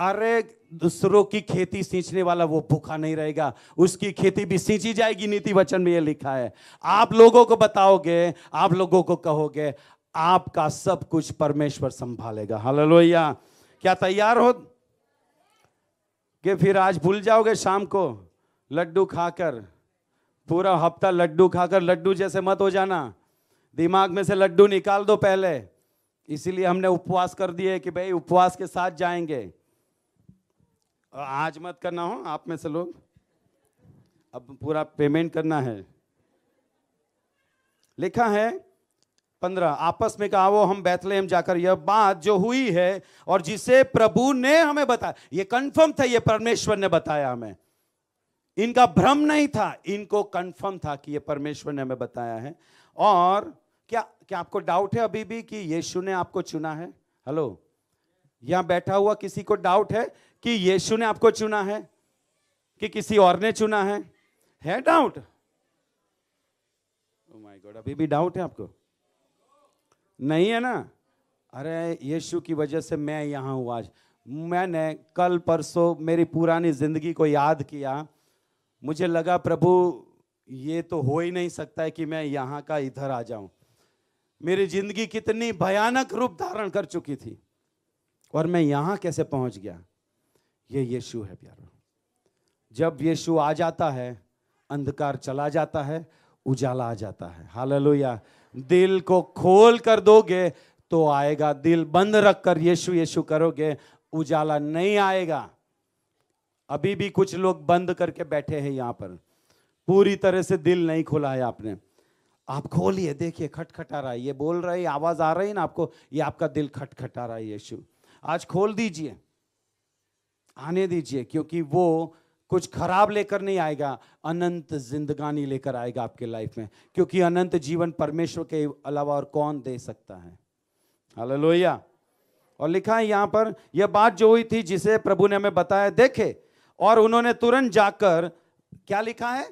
अरे दूसरों की खेती सींचने वाला वो भूखा नहीं रहेगा उसकी खेती भी सींची जाएगी नीति वचन में ये लिखा है आप लोगों को बताओगे आप लोगों को कहोगे आपका सब कुछ परमेश्वर संभालेगा हालेलुया क्या तैयार हो कि फिर आज भूल जाओगे शाम को लड्डू खाकर पूरा हफ्ता लड्डू खाकर लड्डू जैसे मत हो जाना दिमाग में से लड्डू निकाल दो पहले इसीलिए हमने उपवास कर दिए कि भाई उपवास के साथ जाएंगे आज मत करना हो आप में से लोग अब पूरा पेमेंट करना है लिखा है पंद्रह आपस में कहा वो हम बैथलेम जाकर यह बात जो हुई है और जिसे प्रभु ने हमें बताया ये कंफर्म था ये परमेश्वर ने बताया हमें इनका भ्रम नहीं था इनको कंफर्म था कि ये परमेश्वर ने हमें बताया है और क्या क्या आपको डाउट है अभी भी कि यीशु ने आपको चुना है हेलो यहां बैठा हुआ किसी को डाउट है कि यीशु ने आपको चुना है कि किसी और ने चुना है है डाउट माय गॉड अभी भी डाउट है आपको नहीं है ना अरे यीशु की वजह से मैं यहां हूं आज मैंने कल परसों मेरी पुरानी जिंदगी को याद किया मुझे लगा प्रभु ये तो हो ही नहीं सकता है कि मैं यहां का इधर आ जाऊं मेरी जिंदगी कितनी भयानक रूप धारण कर चुकी थी और मैं यहां कैसे पहुंच गया ये यीशु है प्यारो जब यीशु आ जाता है अंधकार चला जाता है उजाला आ जाता है हाल दिल को खोल कर दोगे तो आएगा दिल बंद रख कर यीशु यीशु करोगे उजाला नहीं आएगा अभी भी कुछ लोग बंद करके बैठे हैं यहां पर पूरी तरह से दिल नहीं खोला है आपने आप खोलिए देखिए खटखटा रहा है ये बोल रहा है आवाज़ आ रही है ना आपको ये आपका दिल खटखटा रहा है यीशु आज खोल दीजिए आने दीजिए क्योंकि वो कुछ खराब लेकर नहीं आएगा अनंत जिंदगानी लेकर आएगा आपके लाइफ में क्योंकि अनंत जीवन परमेश्वर के अलावा और कौन दे सकता है हालेलुया और लिखा है यहां पर यह बात जो हुई थी जिसे प्रभु ने हमें बताया देखे और उन्होंने तुरंत जाकर क्या लिखा है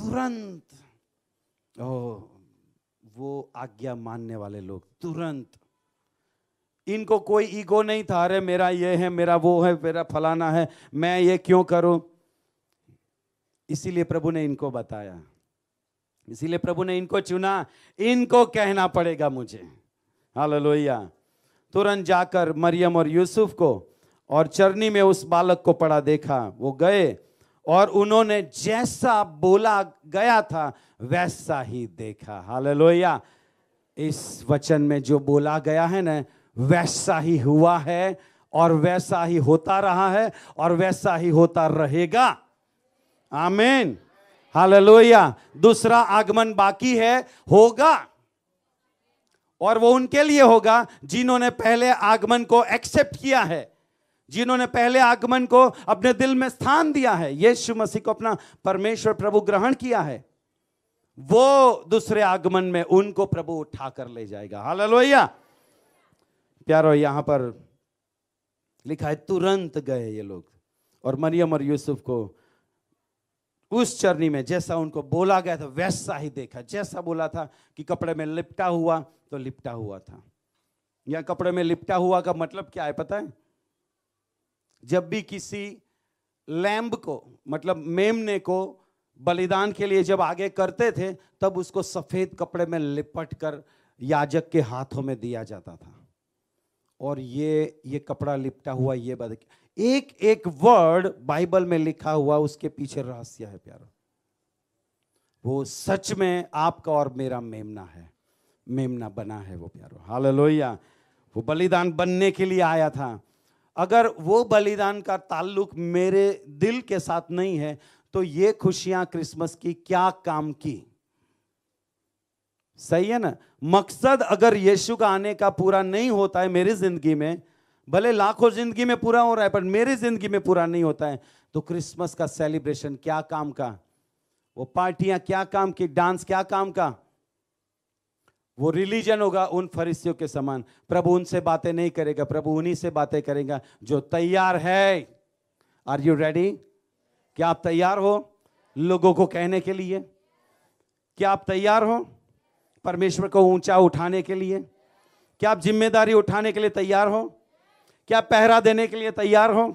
तुरंत ओ वो आज्ञा मानने वाले लोग तुरंत इनको कोई ईगो नहीं था अरे मेरा ये है मेरा वो है मेरा फलाना है मैं ये क्यों करूं इसीलिए प्रभु ने इनको बताया इसीलिए प्रभु ने इनको चुना इनको कहना पड़ेगा मुझे हालेलुया तुरंत जाकर मरियम और यूसुफ को और चरनी में उस बालक को पड़ा देखा वो गए और उन्होंने जैसा बोला गया था वैसा ही देखा हालेलुया इस वचन में जो बोला गया है ना वैसा ही हुआ है और वैसा ही होता रहा है और वैसा ही होता रहेगा आमीन हालेलुया दूसरा आगमन बाकी है होगा और वो उनके लिए होगा जिन्होंने पहले आगमन को एक्सेप्ट किया है जिन्होंने पहले आगमन को अपने दिल में स्थान दिया है यीशु मसीह को अपना परमेश्वर प्रभु ग्रहण किया है वो दूसरे आगमन में उनको प्रभु उठा कर ले जाएगा हालेलुया प्यारो यहाँ पर लिखा है तुरंत गए ये लोग और मरियम और यूसुफ को उस चरनी में जैसा उनको बोला गया था वैसा ही देखा जैसा बोला था कि कपड़े में लिपटा हुआ तो लिपटा हुआ था या कपड़े में लिपटा हुआ का मतलब क्या है पता है जब भी किसी लैम्ब को मतलब मेमने को बलिदान के लिए जब आगे करते थे तब उसको सफेद कपड़े में लिपट कर याजक के हाथों में दिया जाता था और ये ये कपड़ा लिपटा हुआ ये बात एक एक वर्ड बाइबल में लिखा हुआ उसके पीछे रहस्य है प्यारा वो सच में आपका और मेरा मेमना है मेमना बना है वो प्यारो हालेलुया वो बलिदान बनने के लिए आया था अगर वो बलिदान का ताल्लुक मेरे दिल के साथ नहीं है तो ये खुशियां क्रिसमस की क्या काम की सही है ना मकसद अगर यीशु का आने का पूरा नहीं होता है मेरी जिंदगी में भले लाखों जिंदगी में पूरा हो रहा है पर मेरी जिंदगी में पूरा नहीं होता है तो क्रिसमस का सेलिब्रेशन क्या काम का वो पार्टियां क्या काम की डांस क्या काम का वो रिलीजन होगा उन फरिसियों के समान प्रभु उनसे बातें नहीं करेगा प्रभु उन्हीं से बातें करेगा जो तैयार है आर यू रेडी क्या आप तैयार हो लोगों को कहने के लिए क्या आप तैयार हो परमेश्वर को ऊंचा उठाने के लिए क्या आप जिम्मेदारी उठाने के लिए तैयार हो क्या पहरा देने के लिए तैयार हो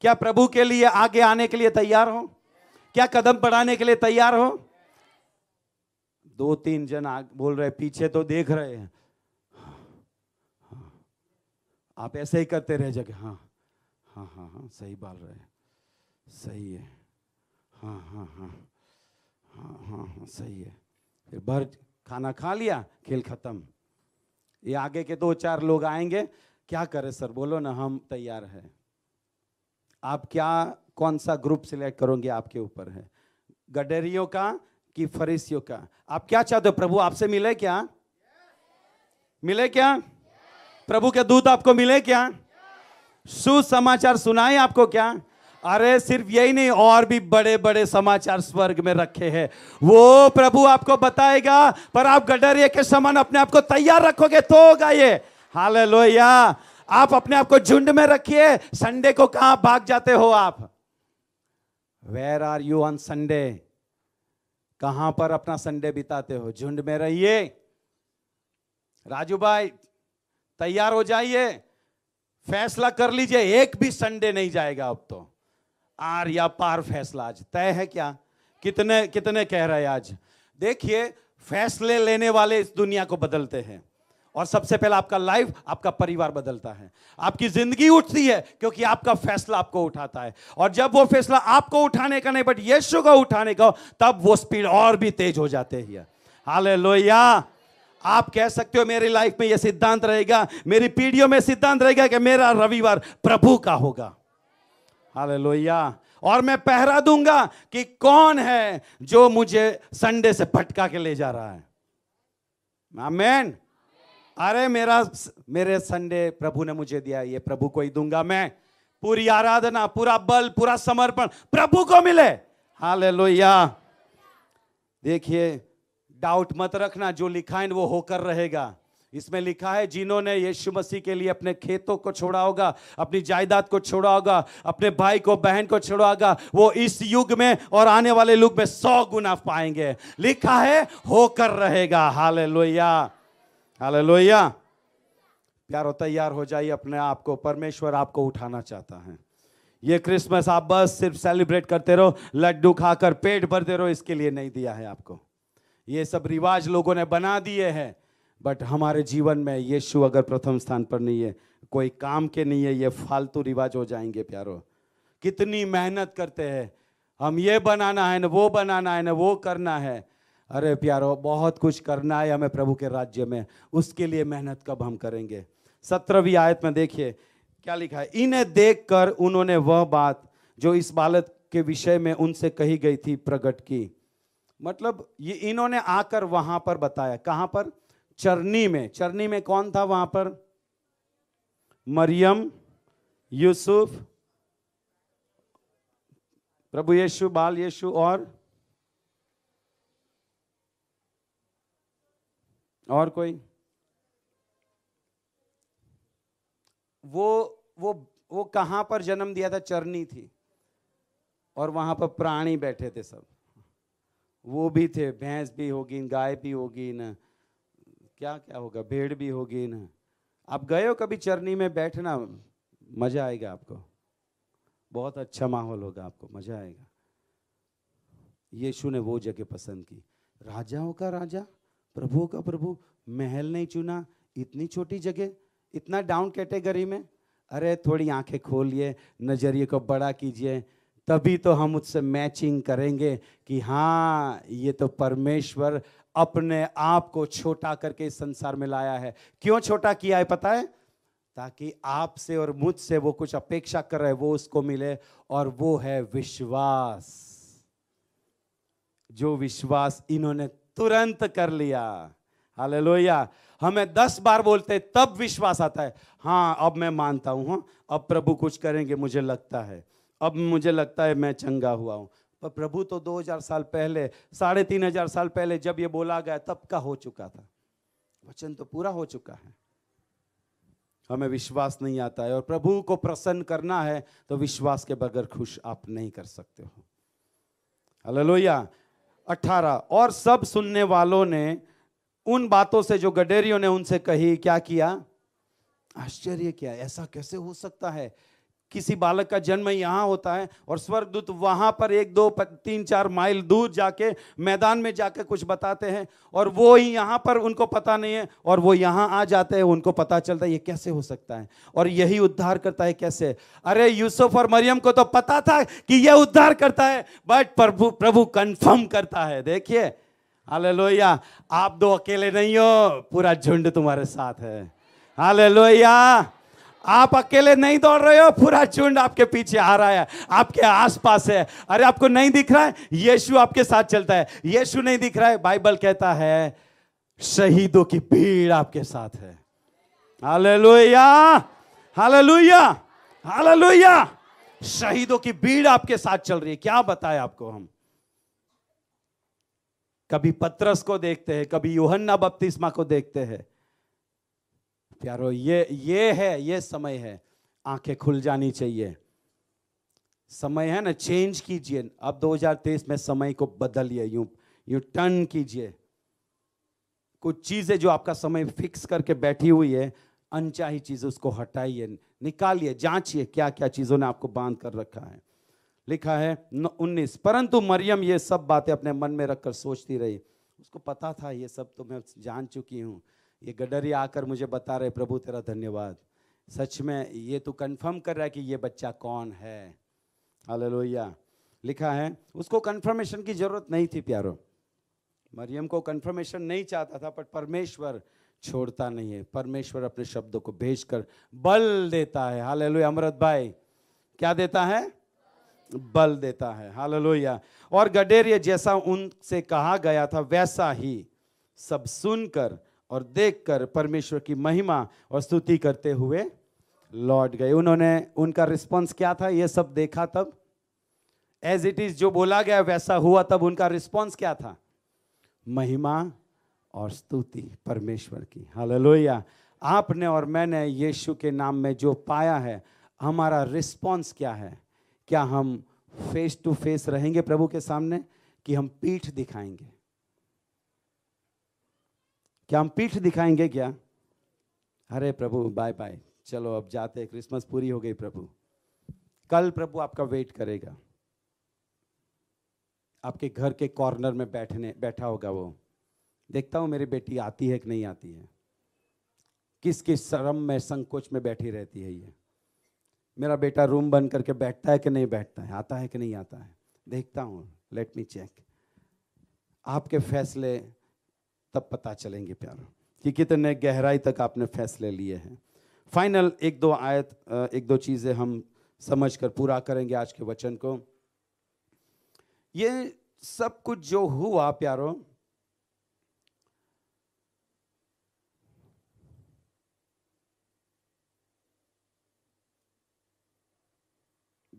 क्या प्रभु के लिए आगे आने के लिए तैयार हो क्या कदम बढ़ाने के लिए तैयार हो दो तीन जन आग बोल रहे पीछे तो देख रहे हैं आप ऐसे ही करते रह जगह हाँ हाँ हाँ हाँ सही बाल रहे सही है हाँ हाँ हाँ हाँ हाँ हाँ सही है फिर भर खाना खा लिया खेल खत्म ये आगे के दो चार लोग आएंगे क्या करें सर बोलो ना हम तैयार है आप क्या कौन सा ग्रुप सिलेक्ट करोगे आपके ऊपर है गडेरियों का कि फरीसियों का आप क्या चाहते हो प्रभु आपसे मिले क्या मिले क्या प्रभु के दूत आपको मिले क्या सुसमाचार सुनाए आपको क्या अरे सिर्फ यही नहीं और भी बड़े बड़े समाचार स्वर्ग में रखे हैं वो प्रभु आपको बताएगा पर आप गडरिए के समान अपने आप को तैयार रखोगे तो होगा ये हाल लोहिया आप अपने आप को झुंड में रखिए संडे को कहां भाग जाते हो आप where are you on Sunday कहां पर अपना संडे बिताते हो झुंड में रहिए राजू भाई तैयार हो जाइए फैसला कर लीजिए एक भी संडे नहीं जाएगा अब तो आर या पार फैसला आज तय है क्या कितने कितने कह रहे हैं आज देखिए फैसले लेने वाले इस दुनिया को बदलते हैं और सबसे पहला आपका लाइफ आपका परिवार बदलता है आपकी जिंदगी उठती है क्योंकि आपका फैसला आपको उठाता है और जब वो फैसला आपको उठाने का नहीं बट यीशु को उठाने का तब वो स्पीड और भी तेज हो जाते है हाल लोहिया आप कह सकते हो मेरी लाइफ में यह सिद्धांत रहेगा मेरी पीढ़ियों में सिद्धांत रहेगा कि मेरा रविवार प्रभु का होगा हालेलुया और मैं पहरा दूंगा कि कौन है जो मुझे संडे से भटका के ले जा रहा है मैन अरे मेरा मेरे संडे प्रभु ने मुझे दिया ये प्रभु को ही दूंगा मैं पूरी आराधना पूरा बल पूरा समर्पण प्रभु को मिले हाले देखिए डाउट मत रखना जो लिखा है वो होकर रहेगा इसमें लिखा है जिन्होंने यीशु मसीह के लिए अपने खेतों को छोड़ा होगा अपनी जायदाद को छोड़ा होगा अपने भाई को बहन को छोड़ा होगा वो इस युग में और आने वाले युग में सौ गुना पाएंगे लिखा है होकर रहेगा हाल लोहिया हाल लोहिया प्यारो तैयार हो जाइए अपने आप को परमेश्वर आपको उठाना चाहता है ये क्रिसमस आप बस सिर्फ सेलिब्रेट करते रहो लड्डू खाकर पेट भरते रहो इसके लिए नहीं दिया है आपको ये सब रिवाज लोगों ने बना दिए हैं बट हमारे जीवन में यीशु अगर प्रथम स्थान पर नहीं है कोई काम के नहीं है ये फालतू रिवाज हो जाएंगे प्यारो कितनी मेहनत करते हैं हम ये बनाना है ना वो बनाना है ना वो करना है अरे प्यारो बहुत कुछ करना है हमें प्रभु के राज्य में उसके लिए मेहनत कब हम करेंगे सत्रहवीं आयत में देखिए क्या लिखा है इन्हें देखकर उन्होंने वह बात जो इस बालक के विषय में उनसे कही गई थी प्रकट की मतलब ये इन्होंने आकर वहां पर बताया कहाँ पर चरनी में चरनी में कौन था वहां पर मरियम यूसुफ प्रभु यीशु बाल यीशु और और कोई वो वो वो कहाँ पर जन्म दिया था चरनी थी और वहां पर प्राणी बैठे थे सब वो भी थे भैंस भी होगी गाय भी होगी न क्या क्या होगा भेड़ भी होगी ना आप गए हो कभी चरनी में बैठना मजा आएगा आपको बहुत अच्छा माहौल होगा आपको मजा आएगा यीशु ने वो जगह पसंद की राजाओं का राजा प्रभु का प्रभु महल नहीं चुना इतनी छोटी जगह इतना डाउन कैटेगरी में अरे थोड़ी आंखें खोलिए नज़रिए को बड़ा कीजिए तभी तो हम उससे मैचिंग करेंगे कि हाँ ये तो परमेश्वर अपने आप को छोटा करके इस संसार में लाया है क्यों छोटा किया है पता है ताकि आपसे और मुझसे वो कुछ अपेक्षा कर रहे वो उसको मिले और वो है विश्वास जो विश्वास इन्होंने तुरंत कर लिया लोहिया हमें दस बार बोलते तब विश्वास आता है हाँ अब मैं मानता हूं हाँ अब प्रभु कुछ करेंगे मुझे लगता है अब मुझे लगता है मैं चंगा हुआ हूं पर प्रभु तो 2000 साल पहले साढ़े तीन हजार साल पहले जब ये बोला गया तब का हो चुका था वचन तो पूरा हो चुका है हमें विश्वास नहीं आता है और प्रभु को प्रसन्न करना है तो विश्वास के बगैर खुश आप नहीं कर सकते हो हलोया अठारह और सब सुनने वालों ने उन बातों से जो गडेरियों ने उनसे कही क्या किया आश्चर्य किया ऐसा कैसे हो सकता है किसी बालक का जन्म यहाँ होता है और स्वर्गदूत वहाँ पर एक दो तीन चार माइल दूर जाके मैदान में जाके कुछ बताते हैं और वो ही यहाँ पर उनको पता नहीं है और वो यहाँ आ जाते हैं उनको पता चलता है ये कैसे हो सकता है और यही उद्धार करता है कैसे अरे यूसुफ और मरियम को तो पता था कि यह उद्धार करता है बट प्रभु प्रभु कन्फर्म करता है देखिए हाले आप दो अकेले नहीं हो पूरा झुंड तुम्हारे साथ है हाले आप अकेले नहीं दौड़ रहे हो पूरा झुंड आपके पीछे आ रहा है आपके आसपास है अरे आपको नहीं दिख रहा है यीशु आपके साथ चलता है यीशु नहीं दिख रहा है बाइबल कहता है शहीदों की भीड़ आपके साथ है हालेलुया हालेलुया हालेलुया शहीदों की भीड़ आपके साथ चल रही है क्या बताए आपको हम कभी पत्रस को देखते हैं कभी योहन्ना बपतिस्मा को देखते हैं प्यारो ये ये है ये समय है आंखें खुल जानी चाहिए समय है ना चेंज कीजिए अब 2023 में समय को बदलिए यूं यूं टर्न कीजिए कुछ चीज़ें जो आपका समय फिक्स करके बैठी हुई है अनचाही चीज़ उसको हटाइए निकालिए जांचिए क्या क्या चीज़ों ने आपको बांध कर रखा है लिखा है उन्नीस परंतु मरियम ये सब बातें अपने मन में रखकर सोचती रही उसको पता था ये सब तो मैं जान चुकी हूँ ये गडरी आकर मुझे बता रहे प्रभु तेरा धन्यवाद सच में ये तो कंफर्म कर रहा है कि ये बच्चा कौन है हालेलुया लिखा है उसको कंफर्मेशन की जरूरत नहीं थी प्यारो मरियम को कंफर्मेशन नहीं चाहता था पर परमेश्वर छोड़ता नहीं है परमेश्वर अपने शब्दों को भेजकर बल देता है हालेलुया अमृत भाई क्या देता है बल देता है हालेलुया और गडेरिया जैसा उनसे कहा गया था वैसा ही सब सुनकर और देखकर परमेश्वर की महिमा और स्तुति करते हुए लौट गए उन्होंने उनका रिस्पॉन्स क्या था ये सब देखा तब एज इट इज जो बोला गया वैसा हुआ तब उनका रिस्पॉन्स क्या था महिमा और स्तुति परमेश्वर की हालेलुया आपने और मैंने यीशु के नाम में जो पाया है हमारा रिस्पॉन्स क्या है क्या हम फेस टू फेस रहेंगे प्रभु के सामने कि हम पीठ दिखाएंगे क्या हम पीठ दिखाएंगे क्या अरे प्रभु बाय बाय चलो अब जाते क्रिसमस पूरी हो गई प्रभु कल प्रभु आपका वेट करेगा आपके घर के कॉर्नर में बैठने बैठा होगा वो देखता हूँ मेरी बेटी आती है कि नहीं आती है किस किस शर्म में संकोच में बैठी रहती है ये मेरा बेटा रूम बंद करके बैठता है कि नहीं बैठता है आता है कि नहीं आता है देखता हूँ लेट मी चेक आपके फैसले तब पता चलेंगे प्यार कि कितने गहराई तक आपने फैसले लिए हैं फाइनल एक दो आयत एक दो चीज़ें हम समझ कर पूरा करेंगे आज के वचन को ये सब कुछ जो हुआ प्यारो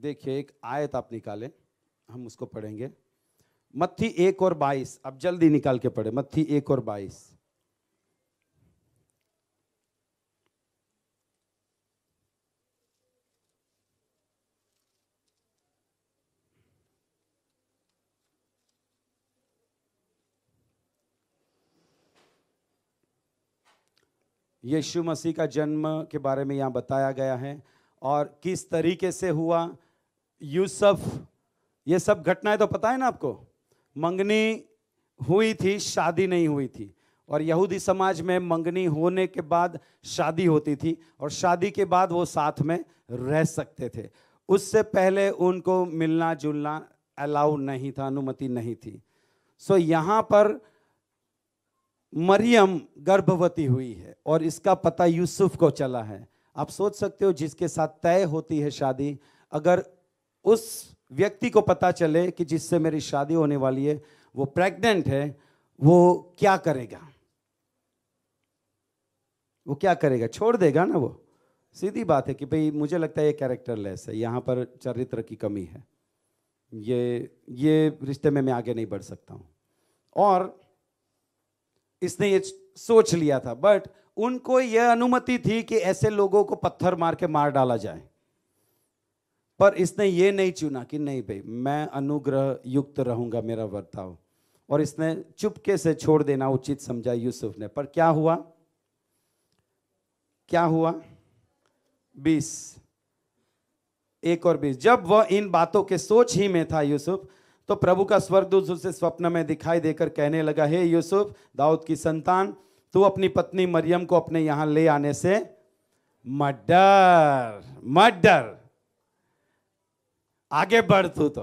देखिए एक आयत आप निकालें हम उसको पढ़ेंगे मत्थी एक और बाईस अब जल्दी निकाल के पढ़े मत्थी एक और बाईस यीशु मसीह का जन्म के बारे में यहाँ बताया गया है और किस तरीके से हुआ यूसफ ये सब घटनाएं तो पता है ना आपको मंगनी हुई थी शादी नहीं हुई थी और यहूदी समाज में मंगनी होने के बाद शादी होती थी और शादी के बाद वो साथ में रह सकते थे उससे पहले उनको मिलना जुलना अलाउ नहीं था अनुमति नहीं थी सो so, यहाँ पर मरियम गर्भवती हुई है और इसका पता यूसुफ को चला है आप सोच सकते हो जिसके साथ तय होती है शादी अगर उस व्यक्ति को पता चले कि जिससे मेरी शादी होने वाली है वो प्रेग्नेंट है वो क्या करेगा वो क्या करेगा छोड़ देगा ना वो सीधी बात है कि भाई मुझे लगता है ये कैरेक्टर लेस है यहाँ पर चरित्र की कमी है ये ये रिश्ते में मैं आगे नहीं बढ़ सकता हूँ और इसने ये सोच लिया था बट उनको यह अनुमति थी कि ऐसे लोगों को पत्थर मार के मार डाला जाए पर इसने ये नहीं चुना कि नहीं भाई मैं अनुग्रह युक्त रहूंगा मेरा वर्ताव और इसने चुपके से छोड़ देना उचित समझा यूसुफ ने पर क्या हुआ क्या हुआ बीस एक और बीस जब वह इन बातों के सोच ही में था यूसुफ तो प्रभु का स्वर्गदूत उसे स्वप्न में दिखाई देकर कहने लगा हे यूसुफ दाऊद की संतान तू अपनी पत्नी मरियम को अपने यहां ले आने से मडर मडर आगे बढ़ तू तो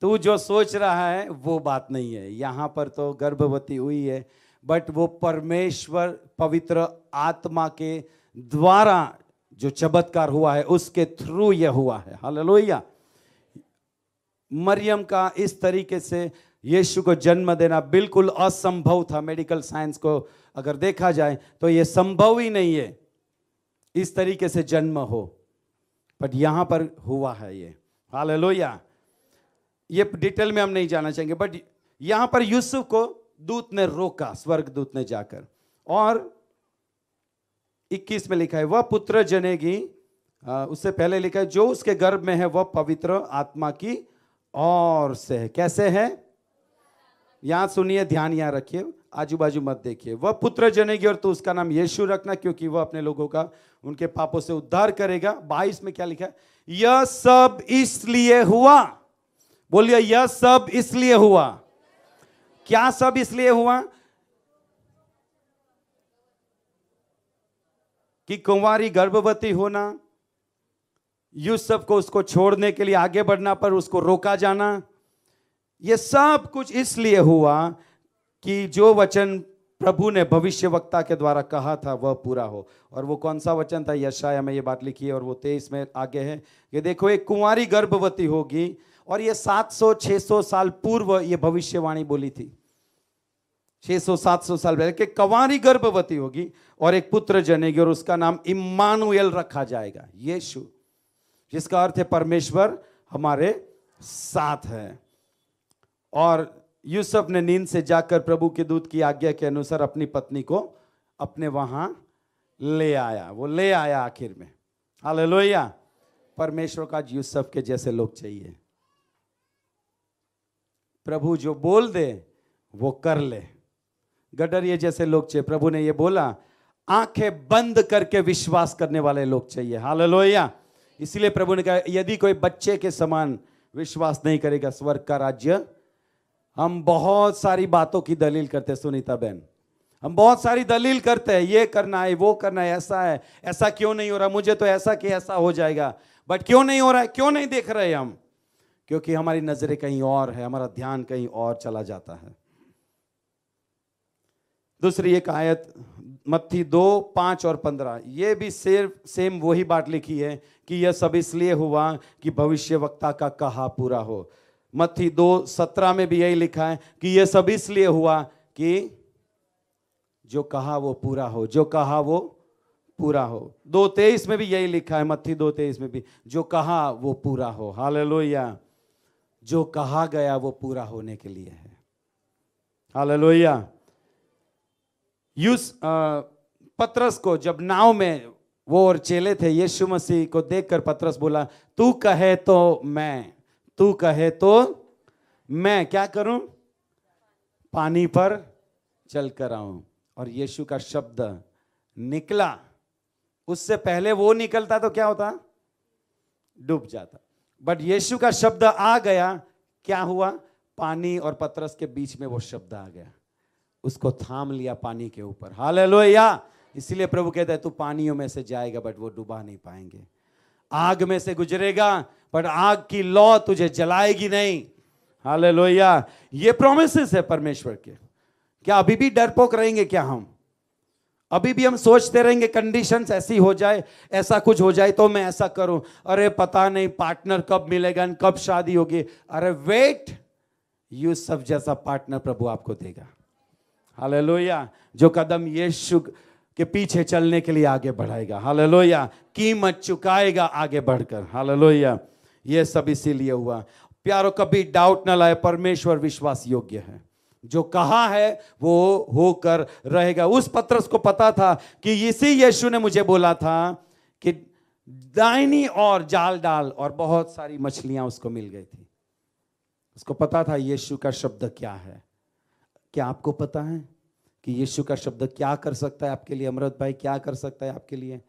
तू जो सोच रहा है वो बात नहीं है यहाँ पर तो गर्भवती हुई है बट वो परमेश्वर पवित्र आत्मा के द्वारा जो चमत्कार हुआ है उसके थ्रू यह हुआ है लोहिया मरियम का इस तरीके से यीशु को जन्म देना बिल्कुल असंभव था मेडिकल साइंस को अगर देखा जाए तो यह संभव ही नहीं है इस तरीके से जन्म हो बट यहां पर हुआ है ये हाल ये डिटेल में हम नहीं जाना चाहेंगे बट यहां पर यूसुफ को दूत ने रोका स्वर्ग दूत ने जाकर और 21 में लिखा है वह पुत्र जनेगी उससे पहले लिखा है जो उसके गर्भ में है वह पवित्र आत्मा की और से है कैसे है यहाँ सुनिए ध्यान यहाँ रखिए आजू बाजू मत देखिए वह पुत्र जनेगी और तो उसका नाम यीशु रखना क्योंकि वह अपने लोगों का उनके पापों से उद्धार करेगा बाईस में क्या लिखा है यह सब इसलिए हुआ बोलिए यह सब इसलिए हुआ क्या सब इसलिए हुआ कि कुंवारी गर्भवती होना यूसुफ को उसको छोड़ने के लिए आगे बढ़ना पर उसको रोका जाना ये सब कुछ इसलिए हुआ कि जो वचन प्रभु ने भविष्य वक्ता के द्वारा कहा था वह पूरा हो और वो कौन सा वचन था यशाया में ये बात लिखी है और वो तेईस में आगे है ये देखो एक कुंवारी गर्भवती होगी और ये 700 600 साल पूर्व ये भविष्यवाणी बोली थी 600 700 साल पहले कि कुंवारी गर्भवती होगी और एक पुत्र जनेगी और उसका नाम इमानुएल रखा जाएगा यीशु जिसका अर्थ है परमेश्वर हमारे साथ है और यूसुफ ने नींद से जाकर प्रभु के दूत की आज्ञा के अनुसार अपनी पत्नी को अपने वहां ले आया वो ले आया आखिर में हालेलुया परमेश्वर का यूसुफ के जैसे लोग चाहिए प्रभु जो बोल दे वो कर ले गडर ये जैसे लोग चाहिए प्रभु ने ये बोला आंखें बंद करके विश्वास करने वाले लोग चाहिए हालेलुया इसलिए प्रभु ने कहा यदि कोई बच्चे के समान विश्वास नहीं करेगा स्वर्ग का राज्य हम बहुत सारी बातों की दलील करते हैं सुनीता बहन हम बहुत सारी दलील करते हैं ये करना है वो करना है ऐसा है ऐसा क्यों नहीं हो रहा मुझे तो ऐसा कि ऐसा हो जाएगा बट क्यों नहीं हो रहा है क्यों नहीं देख रहे हम क्योंकि हमारी नजरें कहीं और है हमारा ध्यान कहीं और चला जाता है दूसरी एक आयत मत्थी दो पांच और पंद्रह ये भी सिर्फ सेम वही बात लिखी है कि यह सब इसलिए हुआ कि भविष्य वक्ता का कहा पूरा हो मत्थी दो सत्रह में भी यही लिखा है कि ये सब इसलिए हुआ कि जो कहा वो पूरा हो जो कहा वो पूरा हो दो तेईस में भी यही लिखा है मत्थी दो तेईस में भी जो कहा वो पूरा हो हालेलुया जो कहा गया वो पूरा होने के लिए है हालेलुया यूस पत्रस को जब नाव में वो और चेले थे यीशु मसीह को देखकर पत्रस बोला तू कहे तो मैं तू कहे तो मैं क्या करूं पानी पर चल कर आऊं और यीशु का शब्द निकला उससे पहले वो निकलता तो क्या होता डूब जाता बट यीशु का शब्द आ गया क्या हुआ पानी और पतरस के बीच में वो शब्द आ गया उसको थाम लिया पानी के ऊपर हाल या इसलिए प्रभु कहता है तू पानियों में से जाएगा बट वो डूबा नहीं पाएंगे आग में से गुजरेगा बट आग की लौ तुझे जलाएगी नहीं हाले लोहिया ये प्रोमिस है परमेश्वर के क्या अभी भी डरपोक रहेंगे क्या हम अभी भी हम सोचते रहेंगे कंडीशन ऐसी हो जाए ऐसा कुछ हो जाए तो मैं ऐसा करूं अरे पता नहीं पार्टनर कब मिलेगा कब शादी होगी अरे वेट यू सब जैसा पार्टनर प्रभु आपको देगा हालेलुया जो कदम यीशु के पीछे चलने के लिए आगे बढ़ाएगा हालेलुया कीमत चुकाएगा आगे बढ़कर लोहिया यह सब इसीलिए हुआ प्यारो कभी डाउट ना लाए परमेश्वर विश्वास योग्य है जो कहा है वो होकर रहेगा उस पत्रस को पता था कि इसी यीशु ने मुझे बोला था कि दाइनी और जाल डाल और बहुत सारी मछलियां उसको मिल गई थी उसको पता था यीशु का शब्द क्या है क्या आपको पता है कि यीशु का शब्द क्या कर सकता है आपके लिए अमृत भाई क्या कर सकता है आपके लिए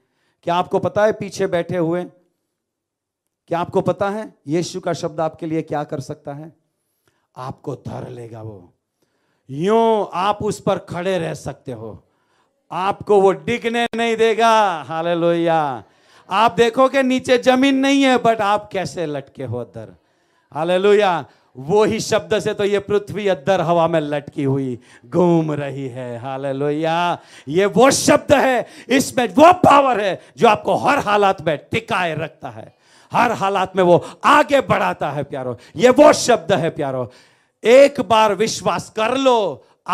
क्या आपको पता है पीछे बैठे हुए क्या आपको पता है यीशु का शब्द आपके लिए क्या कर सकता है आपको धर लेगा वो यूं आप उस पर खड़े रह सकते हो आपको वो डिगने नहीं देगा हाले आप देखोगे नीचे जमीन नहीं है बट आप कैसे लटके हो अदर हाले वो ही शब्द से तो ये पृथ्वी अदर हवा में लटकी हुई घूम रही है लोहिया ये वो शब्द है इसमें वो पावर है जो आपको हर हालात में टिकाए रखता है हर हालात में वो आगे बढ़ाता है प्यारो ये वो शब्द है प्यारो एक बार विश्वास कर लो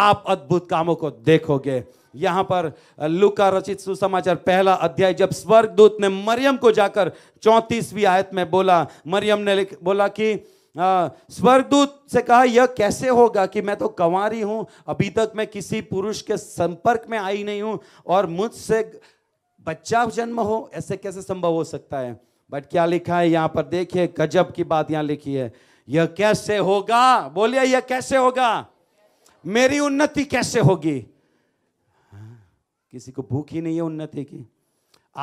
आप अद्भुत कामों को देखोगे यहां पर लुका रचित सुसमाचार पहला अध्याय जब स्वर्गदूत ने मरियम को जाकर चौंतीसवीं आयत में बोला मरियम ने बोला कि स्वर्गदूत से कहा यह कैसे होगा कि मैं तो कंवारी हूं अभी तक मैं किसी पुरुष के संपर्क में आई नहीं हूं और मुझसे बच्चा जन्म हो ऐसे कैसे संभव हो सकता है बट क्या लिखा है यहां पर देखिए गजब की बात यहां लिखी है यह कैसे होगा बोलिए यह कैसे होगा मेरी उन्नति कैसे होगी किसी को भूख ही नहीं है उन्नति की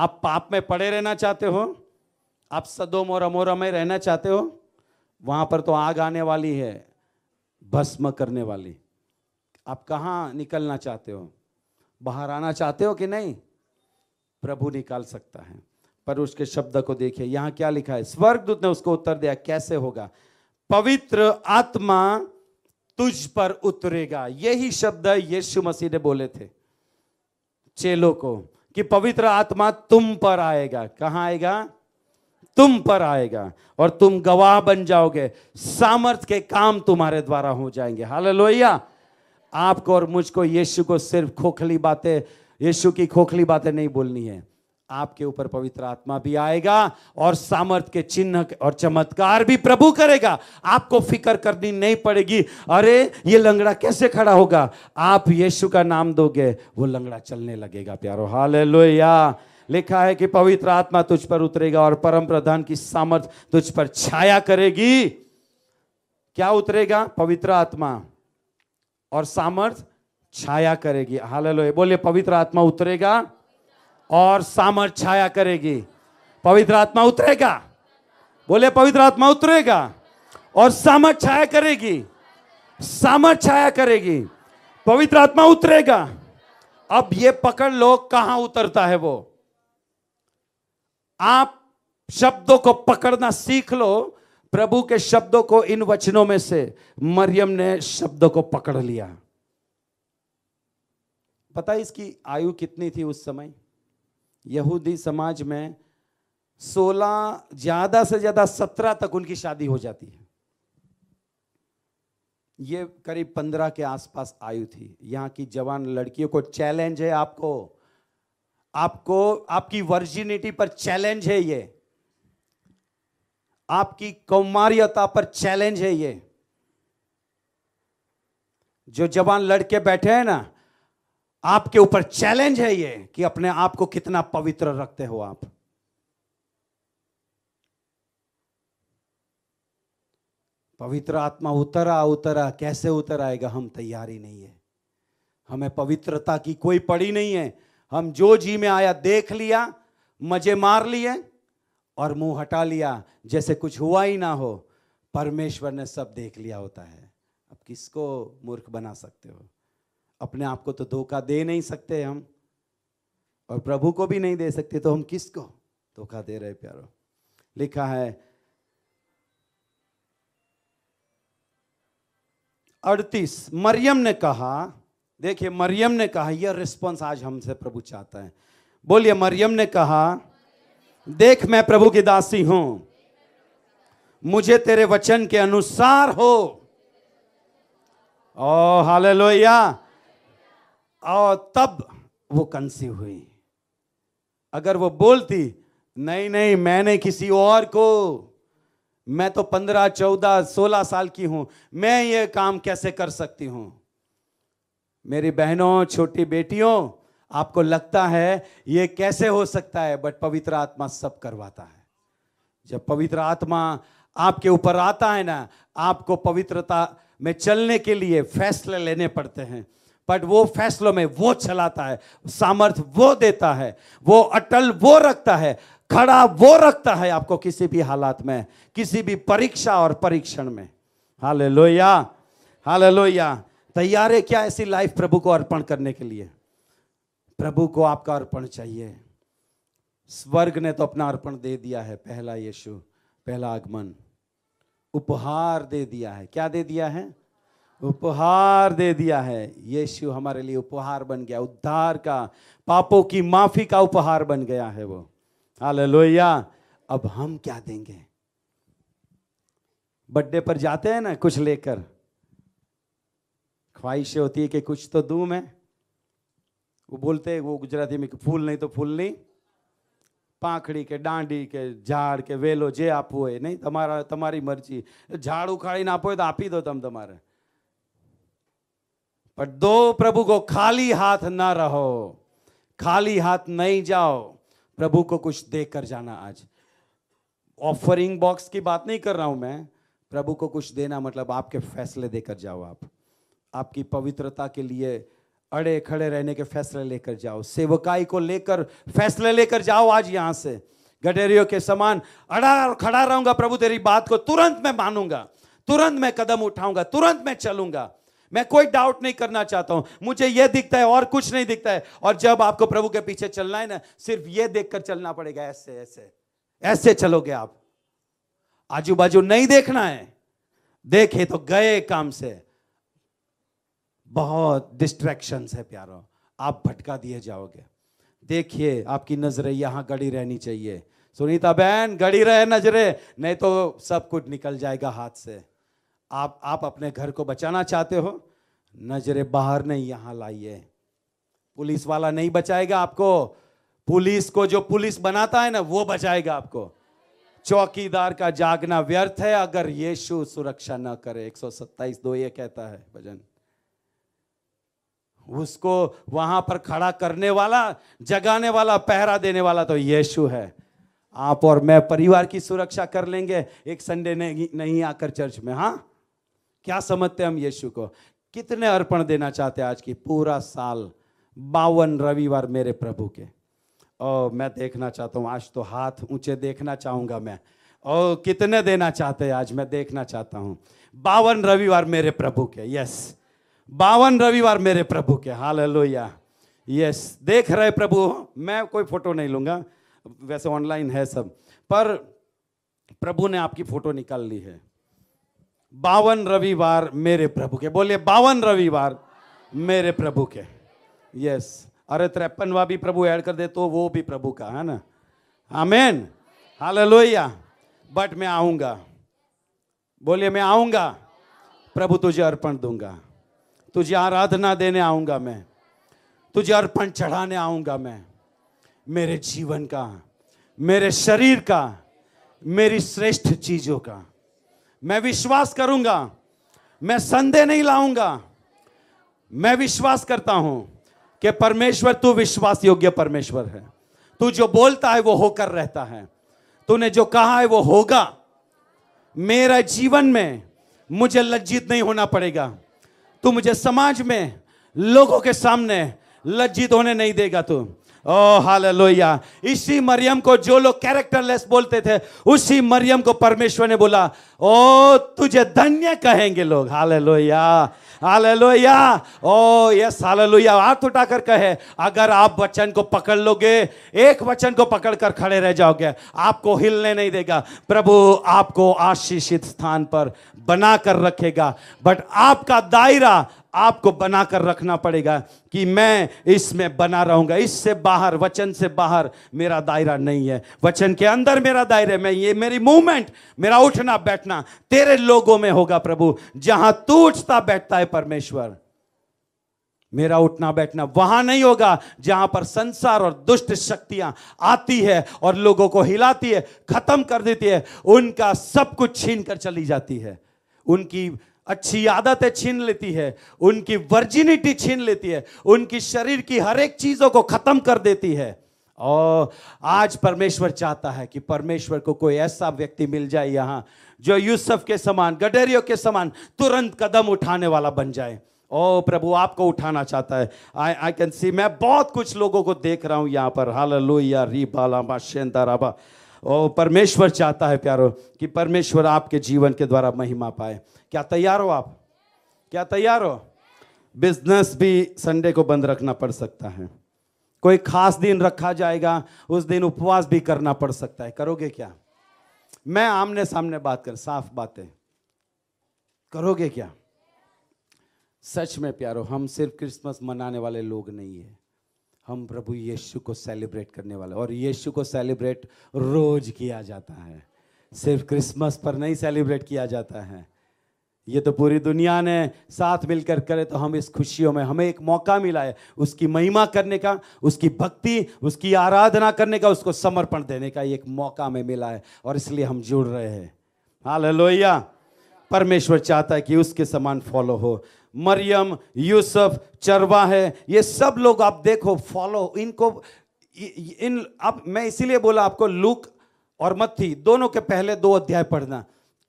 आप पाप में पड़े रहना चाहते हो आप सदोम और अमोरा में रहना चाहते हो वहां पर तो आग आने वाली है भस्म करने वाली आप कहाँ निकलना चाहते हो बाहर आना चाहते हो कि नहीं प्रभु निकाल सकता है पर उसके शब्द को देखिए यहां क्या लिखा है स्वर्ग दूत ने उसको उत्तर दिया कैसे होगा पवित्र आत्मा तुझ पर उतरेगा यही शब्द यीशु मसीह ने बोले थे चेलो को कि पवित्र आत्मा तुम पर आएगा कहाँ आएगा तुम पर आएगा और तुम गवाह बन जाओगे सामर्थ के काम तुम्हारे द्वारा हो जाएंगे हाल आपको और मुझको यीशु को सिर्फ खोखली बातें यीशु की खोखली बातें नहीं बोलनी है आपके ऊपर पवित्र आत्मा भी आएगा और सामर्थ के चिन्ह और चमत्कार भी प्रभु करेगा आपको फिक्र करनी नहीं पड़ेगी अरे ये लंगड़ा कैसे खड़ा होगा आप यीशु का नाम दोगे वो लंगड़ा चलने लगेगा प्यारो हाल लिखा है कि पवित्र आत्मा तुझ पर उतरेगा और परम प्रधान की सामर्थ तुझ पर छाया करेगी क्या उतरेगा पवित्र आत्मा और सामर्थ छाया करेगी हाल बोले पवित्र आत्मा उतरेगा और सामर्थ छाया करेगी पवित्र आत्मा उतरेगा बोले पवित्र आत्मा उतरेगा और सामर्थ छाया करेगी सामर्थ छाया करेगी पवित्र आत्मा उतरेगा अब ये पकड़ लो कहां उतरता है वो आप शब्दों को पकड़ना सीख लो प्रभु के शब्दों को इन वचनों में से मरियम ने शब्दों को पकड़ लिया पता इसकी आयु कितनी थी उस समय यहूदी समाज में 16 ज़्यादा से ज़्यादा 17 तक उनकी शादी हो जाती है ये करीब 15 के आसपास आयु थी यहाँ की जवान लड़कियों को चैलेंज है आपको आपको आपकी वर्जिनिटी पर चैलेंज है ये आपकी कौमार्यता पर चैलेंज है ये जो जवान लड़के बैठे हैं ना आपके ऊपर चैलेंज है ये कि अपने आप को कितना पवित्र रखते हो आप पवित्र आत्मा उतरा उतरा कैसे उतर आएगा हम तैयारी नहीं है हमें पवित्रता की कोई पड़ी नहीं है हम जो जी में आया देख लिया मजे मार लिए और मुंह हटा लिया जैसे कुछ हुआ ही ना हो परमेश्वर ने सब देख लिया होता है अब किसको मूर्ख बना सकते हो अपने आप को तो धोखा दे नहीं सकते हम और प्रभु को भी नहीं दे सकते तो हम किसको धोखा दे रहे प्यारो लिखा है अड़तीस मरियम ने कहा देखिए मरियम ने कहा यह रिस्पॉन्स आज हमसे प्रभु चाहता है बोलिए मरियम ने कहा देख मैं प्रभु की दासी हूं मुझे तेरे वचन के अनुसार हो ओ हालेलुया और तब वो कंसीव हुई अगर वो बोलती नहीं नहीं मैंने किसी और को मैं तो पंद्रह चौदह सोलह साल की हूं मैं ये काम कैसे कर सकती हूं मेरी बहनों छोटी बेटियों आपको लगता है ये कैसे हो सकता है बट पवित्र आत्मा सब करवाता है जब पवित्र आत्मा आपके ऊपर आता है ना आपको पवित्रता में चलने के लिए फैसले लेने पड़ते हैं बट वो फैसलों में वो चलाता है सामर्थ वो देता है वो अटल वो रखता है खड़ा वो रखता है आपको किसी भी हालात में किसी भी परीक्षा और परीक्षण में हाले लोहिया हाले लोहिया तैयार है क्या ऐसी लाइफ प्रभु को अर्पण करने के लिए प्रभु को आपका अर्पण चाहिए स्वर्ग ने तो अपना अर्पण दे दिया है पहला यीशु पहला आगमन उपहार दे दिया है क्या दे दिया है उपहार दे दिया है यीशु हमारे लिए उपहार बन गया उद्धार का पापों की माफी का उपहार बन गया है वो हालेलुया अब हम क्या देंगे बर्थडे पर जाते हैं ना कुछ लेकर ख्वाहिश होती है कि कुछ तो दू मैं वो बोलते हैं वो गुजराती में फूल नहीं तो फूल नहीं पाखड़ी के डांडी के झाड़ के वेलो जे જે नहीं तुम्हारा तुम्हारी मर्जी झाड़ उखाड़ी ना ઉખાડીને तो आप ही दो तुम तुम्हारे पर दो प्रभु को खाली हाथ ना रहो खाली हाथ नहीं जाओ प्रभु को कुछ देकर जाना आज ऑफरिंग बॉक्स की बात नहीं कर रहा हूं मैं प्रभु को कुछ देना मतलब आपके फैसले देकर जाओ आप आपकी पवित्रता के लिए अड़े खड़े रहने के फैसले लेकर जाओ सेवकाई को लेकर फैसले लेकर जाओ आज यहां से गडेरियों के समान अड़ा खड़ा रहूंगा प्रभु तेरी बात को तुरंत मैं मानूंगा तुरंत मैं कदम उठाऊंगा तुरंत मैं चलूंगा मैं कोई डाउट नहीं करना चाहता हूं मुझे यह दिखता है और कुछ नहीं दिखता है और जब आपको प्रभु के पीछे चलना है ना सिर्फ यह देखकर चलना पड़ेगा ऐसे ऐसे ऐसे चलोगे आप आजू बाजू नहीं देखना है देखे तो गए काम से बहुत डिस्ट्रैक्शन है प्यारो आप भटका दिए जाओगे देखिए आपकी नजरें यहां गड़ी रहनी चाहिए सुनीता बहन गड़ी रहे नजरें नहीं तो सब कुछ निकल जाएगा हाथ से आप आप अपने घर को बचाना चाहते हो नजरे बाहर नहीं यहां लाइए पुलिस वाला नहीं बचाएगा आपको पुलिस को जो पुलिस बनाता है ना वो बचाएगा आपको चौकीदार का जागना व्यर्थ है अगर यीशु सुरक्षा न करे एक दो ये कहता है भजन उसको वहां पर खड़ा करने वाला जगाने वाला पहरा देने वाला तो यीशु है आप और मैं परिवार की सुरक्षा कर लेंगे एक संडे नहीं, नहीं आकर चर्च में हाँ क्या समझते हैं हम यीशु को कितने अर्पण देना चाहते हैं आज की पूरा साल बावन रविवार मेरे प्रभु के ओ मैं देखना चाहता हूँ आज तो हाथ ऊंचे देखना चाहूँगा मैं ओ कितने देना चाहते हैं आज मैं देखना चाहता हूँ बावन रविवार मेरे प्रभु के यस बावन रविवार मेरे प्रभु के हाल यस देख रहे प्रभु मैं कोई फोटो नहीं लूँगा वैसे ऑनलाइन है सब पर प्रभु ने आपकी फोटो निकाल ली है बावन रविवार मेरे प्रभु के बोलिए बावन रविवार मेरे प्रभु के यस अरे तिरपनवा भी प्रभु ऐड कर दे तो वो भी प्रभु का है ना आमेन हालेलुया बट मैं आऊंगा बोलिए मैं आऊंगा प्रभु तुझे अर्पण दूंगा तुझे आराधना देने आऊंगा मैं तुझे अर्पण चढ़ाने आऊंगा मैं मेरे जीवन का मेरे शरीर का मेरी श्रेष्ठ चीजों का मैं विश्वास करूंगा मैं संदेह नहीं लाऊंगा मैं विश्वास करता हूं कि परमेश्वर तू विश्वास योग्य परमेश्वर है तू जो बोलता है वो होकर रहता है तूने जो कहा है वो होगा मेरा जीवन में मुझे लज्जित नहीं होना पड़ेगा तू मुझे समाज में लोगों के सामने लज्जित होने नहीं देगा तू ओ oh, हालेलुया इसी मरियम को जो लोग कैरेक्टरलेस बोलते थे उसी मरियम को परमेश्वर ने बोला ओ oh, तुझे धन्य कहेंगे लोग hallelujah hallelujah oh yes hallelujah हाथ उठाकर कहे अगर आप वचन को पकड़ लोगे एक वचन को पकड़कर खड़े रह जाओगे आपको हिलने नहीं देगा प्रभु आपको आशीषित स्थान पर बना कर रखेगा बट आपका दायरा आपको बना कर रखना पड़ेगा कि मैं इसमें बना रहूंगा इससे बाहर वचन से बाहर मेरा दायरा नहीं है वचन के अंदर मेरा दायरा मैं ये मेरी मूवमेंट मेरा उठना बैठना तेरे लोगों में होगा प्रभु जहां तू उठता बैठता है परमेश्वर मेरा उठना बैठना वहां नहीं होगा जहां पर संसार और दुष्ट शक्तियां आती है और लोगों को हिलाती है खत्म कर देती है उनका सब कुछ छीन कर चली जाती है उनकी अच्छी आदतें छीन लेती है उनकी वर्जिनिटी छीन लेती है उनकी शरीर की हर एक चीज़ों को ख़त्म कर देती है और आज परमेश्वर चाहता है कि परमेश्वर को कोई ऐसा व्यक्ति मिल जाए यहाँ जो यूसुफ के समान गडेरियो के समान तुरंत कदम उठाने वाला बन जाए ओ प्रभु आपको उठाना चाहता है आई आई कैन सी मैं बहुत कुछ लोगों को देख रहा हूँ यहाँ पर हाल लोहिया री बाला शेंदा राबा ओ परमेश्वर चाहता है प्यारो कि परमेश्वर आपके जीवन के द्वारा महिमा पाए क्या तैयार हो आप क्या तैयार हो बिजनेस भी संडे को बंद रखना पड़ सकता है कोई खास दिन रखा जाएगा उस दिन उपवास भी करना पड़ सकता है करोगे क्या मैं आमने सामने बात कर साफ बातें करोगे क्या सच में प्यारो हम सिर्फ क्रिसमस मनाने वाले लोग नहीं है हम प्रभु यीशु को सेलिब्रेट करने वाले और यीशु को सेलिब्रेट रोज किया जाता है सिर्फ क्रिसमस पर नहीं सेलिब्रेट किया जाता है ये तो पूरी दुनिया ने साथ मिलकर करे तो हम इस खुशियों में हमें एक मौका मिला है उसकी महिमा करने का उसकी भक्ति उसकी आराधना करने का उसको समर्पण देने का एक मौका हमें मिला है और इसलिए हम जुड़ रहे हैं हाल लोहिया परमेश्वर चाहता है कि उसके समान फॉलो हो मरियम यूसुफ चरवा है ये सब लोग आप देखो फॉलो इनको इन आप मैं इसीलिए बोला आपको लूक और मत्थी दोनों के पहले दो अध्याय पढ़ना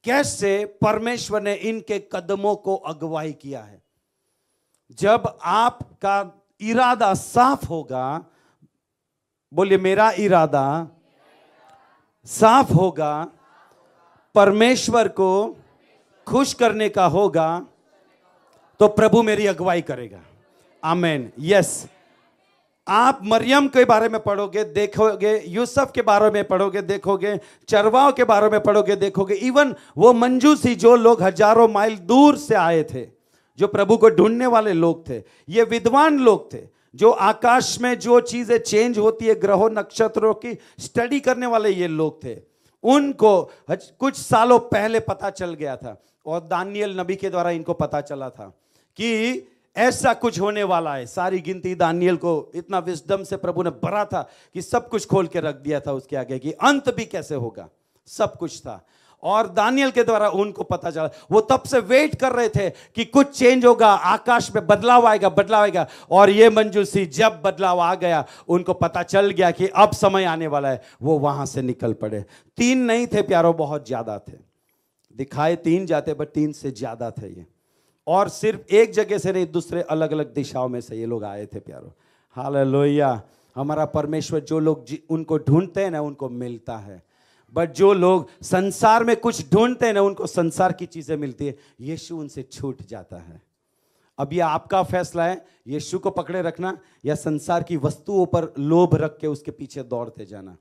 कैसे परमेश्वर ने इनके कदमों को अगुवाई किया है जब आपका इरादा साफ होगा बोलिए मेरा इरादा साफ होगा परमेश्वर को खुश करने का होगा तो प्रभु मेरी अगुवाई करेगा आमेन यस आप मरियम के बारे में पढ़ोगे देखोगे यूसुफ के बारे में पढ़ोगे देखोगे चरवाओं के बारे में पढ़ोगे देखोगे इवन वो मंजूसी जो लोग हजारों माइल दूर से आए थे जो प्रभु को ढूंढने वाले लोग थे ये विद्वान लोग थे जो आकाश में जो चीज़ें चेंज होती है ग्रहों नक्षत्रों की स्टडी करने वाले ये लोग थे उनको कुछ सालों पहले पता चल गया था और दानियल नबी के द्वारा इनको पता चला था कि ऐसा कुछ होने वाला है सारी गिनती दानियल को इतना विस्डम से प्रभु ने भरा था कि सब कुछ खोल के रख दिया था उसके आगे कि अंत भी कैसे होगा सब कुछ था और दानियल के द्वारा उनको पता चला वो तब से वेट कर रहे थे कि कुछ चेंज होगा आकाश में बदलाव आएगा बदलाव आएगा और ये मंजू सिंह जब बदलाव आ गया उनको पता चल गया कि अब समय आने वाला है वो वहां से निकल पड़े तीन नहीं थे प्यारो बहुत ज्यादा थे दिखाए तीन जाते बट तीन से ज्यादा थे ये और सिर्फ एक जगह से नहीं दूसरे अलग अलग दिशाओं में से ये लोग आए थे प्यारो हाल हमारा परमेश्वर जो लोग उनको ढूंढते हैं ना उनको मिलता है बट जो लोग संसार में कुछ ढूंढते हैं ना उनको संसार की चीज़ें मिलती है यीशु उनसे छूट जाता है अब ये आपका फैसला है यीशु को पकड़े रखना या संसार की वस्तुओं पर लोभ रख के उसके पीछे दौड़ते जाना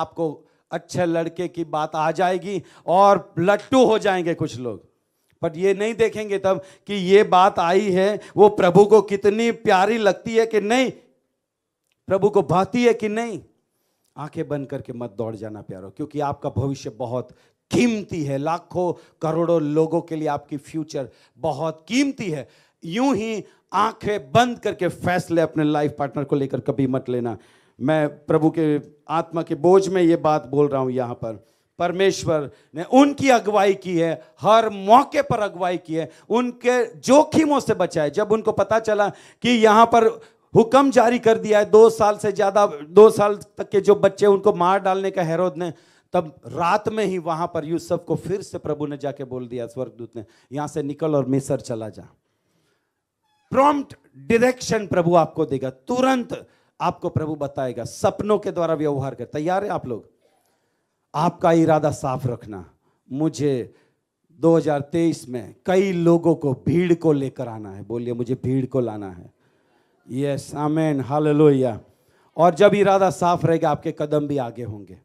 आपको अच्छे लड़के की बात आ जाएगी और लट्टू हो जाएंगे कुछ लोग बट ये नहीं देखेंगे तब कि ये बात आई है वो प्रभु को कितनी प्यारी लगती है कि नहीं प्रभु को भाती है कि नहीं आंखें बंद करके मत दौड़ जाना प्यारो क्योंकि आपका भविष्य बहुत कीमती है लाखों करोड़ों लोगों के लिए आपकी फ्यूचर बहुत कीमती है यूं ही आंखें बंद करके फैसले अपने लाइफ पार्टनर को लेकर कभी मत लेना मैं प्रभु के आत्मा के बोझ में ये बात बोल रहा हूं यहां पर परमेश्वर ने उनकी अगुवाई की है हर मौके पर अगुवाई की है उनके जोखिमों से बचाए जब उनको पता चला कि यहाँ पर हुक्म जारी कर दिया है दो साल से ज़्यादा दो साल तक के जो बच्चे उनको मार डालने का हैरोद ने तब रात में ही वहाँ पर यूसुफ को फिर से प्रभु ने जाके बोल दिया स्वर्गदूत ने यहाँ से निकल और मिसर चला जा प्रॉम्प्ट डायरेक्शन प्रभु आपको देगा तुरंत आपको प्रभु बताएगा सपनों के द्वारा व्यवहार कर तैयार है आप लोग आपका इरादा साफ रखना मुझे 2023 में कई लोगों को भीड़ को लेकर आना है बोलिए मुझे भीड़ को लाना है यस आमेन लोहिया और जब इरादा साफ रहेगा आपके कदम भी आगे होंगे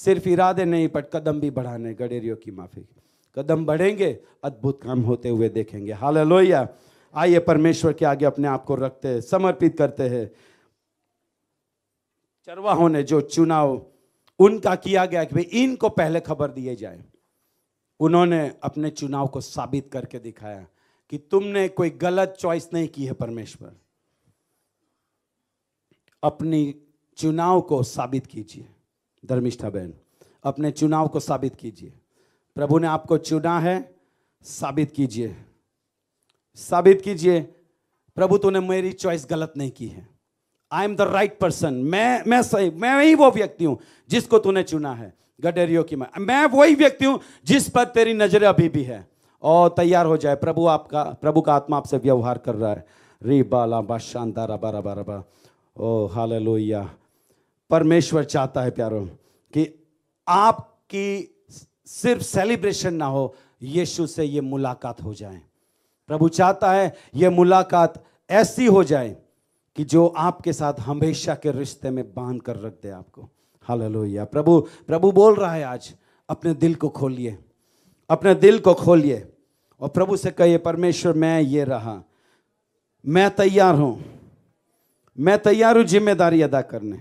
सिर्फ इरादे नहीं बट कदम भी बढ़ाने गडेरियों की माफी कदम बढ़ेंगे अद्भुत काम होते हुए देखेंगे लोहिया आइए परमेश्वर के आगे अपने आप को रखते हैं समर्पित करते हैं चरवाहों ने जो चुनाव उनका किया गया कि भाई इनको पहले खबर दिए जाए उन्होंने अपने चुनाव को साबित करके दिखाया कि तुमने कोई गलत चॉइस नहीं की है परमेश्वर अपनी चुनाव को साबित कीजिए धर्मिष्ठा बहन अपने चुनाव को साबित कीजिए प्रभु ने आपको चुना है साबित कीजिए साबित कीजिए प्रभु तूने मेरी चॉइस गलत नहीं की है I am the right person मैं मैं सही मैं वही वो व्यक्ति हूं जिसको तूने चुना है गडेरियो की मैं मैं वही व्यक्ति हूं जिस पर तेरी नजर अभी भी है और तैयार हो जाए प्रभु आपका प्रभु का आत्मा आपसे व्यवहार कर रहा है री बाला बा शानदार रबा रबा रबा ओ हाल परमेश्वर चाहता है प्यारो कि आपकी सिर्फ सेलिब्रेशन ना हो यीशु से ये मुलाकात हो जाए प्रभु चाहता है ये मुलाकात ऐसी हो जाए कि जो आपके साथ हमेशा के रिश्ते में बांध कर रख दे आपको हाल प्रभु प्रभु बोल रहा है आज अपने दिल को खोलिए अपने दिल को खोलिए और प्रभु से कहिए परमेश्वर मैं ये रहा मैं तैयार हूं मैं तैयार हूं जिम्मेदारी अदा करने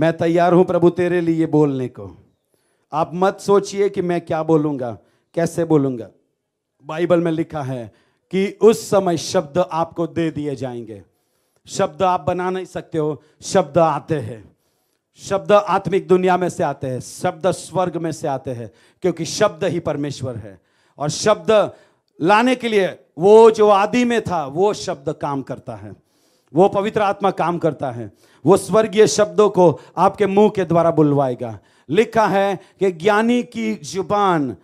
मैं तैयार हूं प्रभु तेरे लिए बोलने को आप मत सोचिए कि मैं क्या बोलूंगा कैसे बोलूंगा बाइबल में लिखा है कि उस समय शब्द आपको दे दिए जाएंगे शब्द आप बना नहीं सकते हो शब्द आते हैं शब्द आत्मिक दुनिया में से आते हैं शब्द स्वर्ग में से आते हैं क्योंकि शब्द ही परमेश्वर है और शब्द लाने के लिए वो जो आदि में था वो शब्द काम करता है वो पवित्र आत्मा काम करता है वो स्वर्गीय शब्दों को आपके मुंह के द्वारा बुलवाएगा लिखा है कि ज्ञानी की जुबान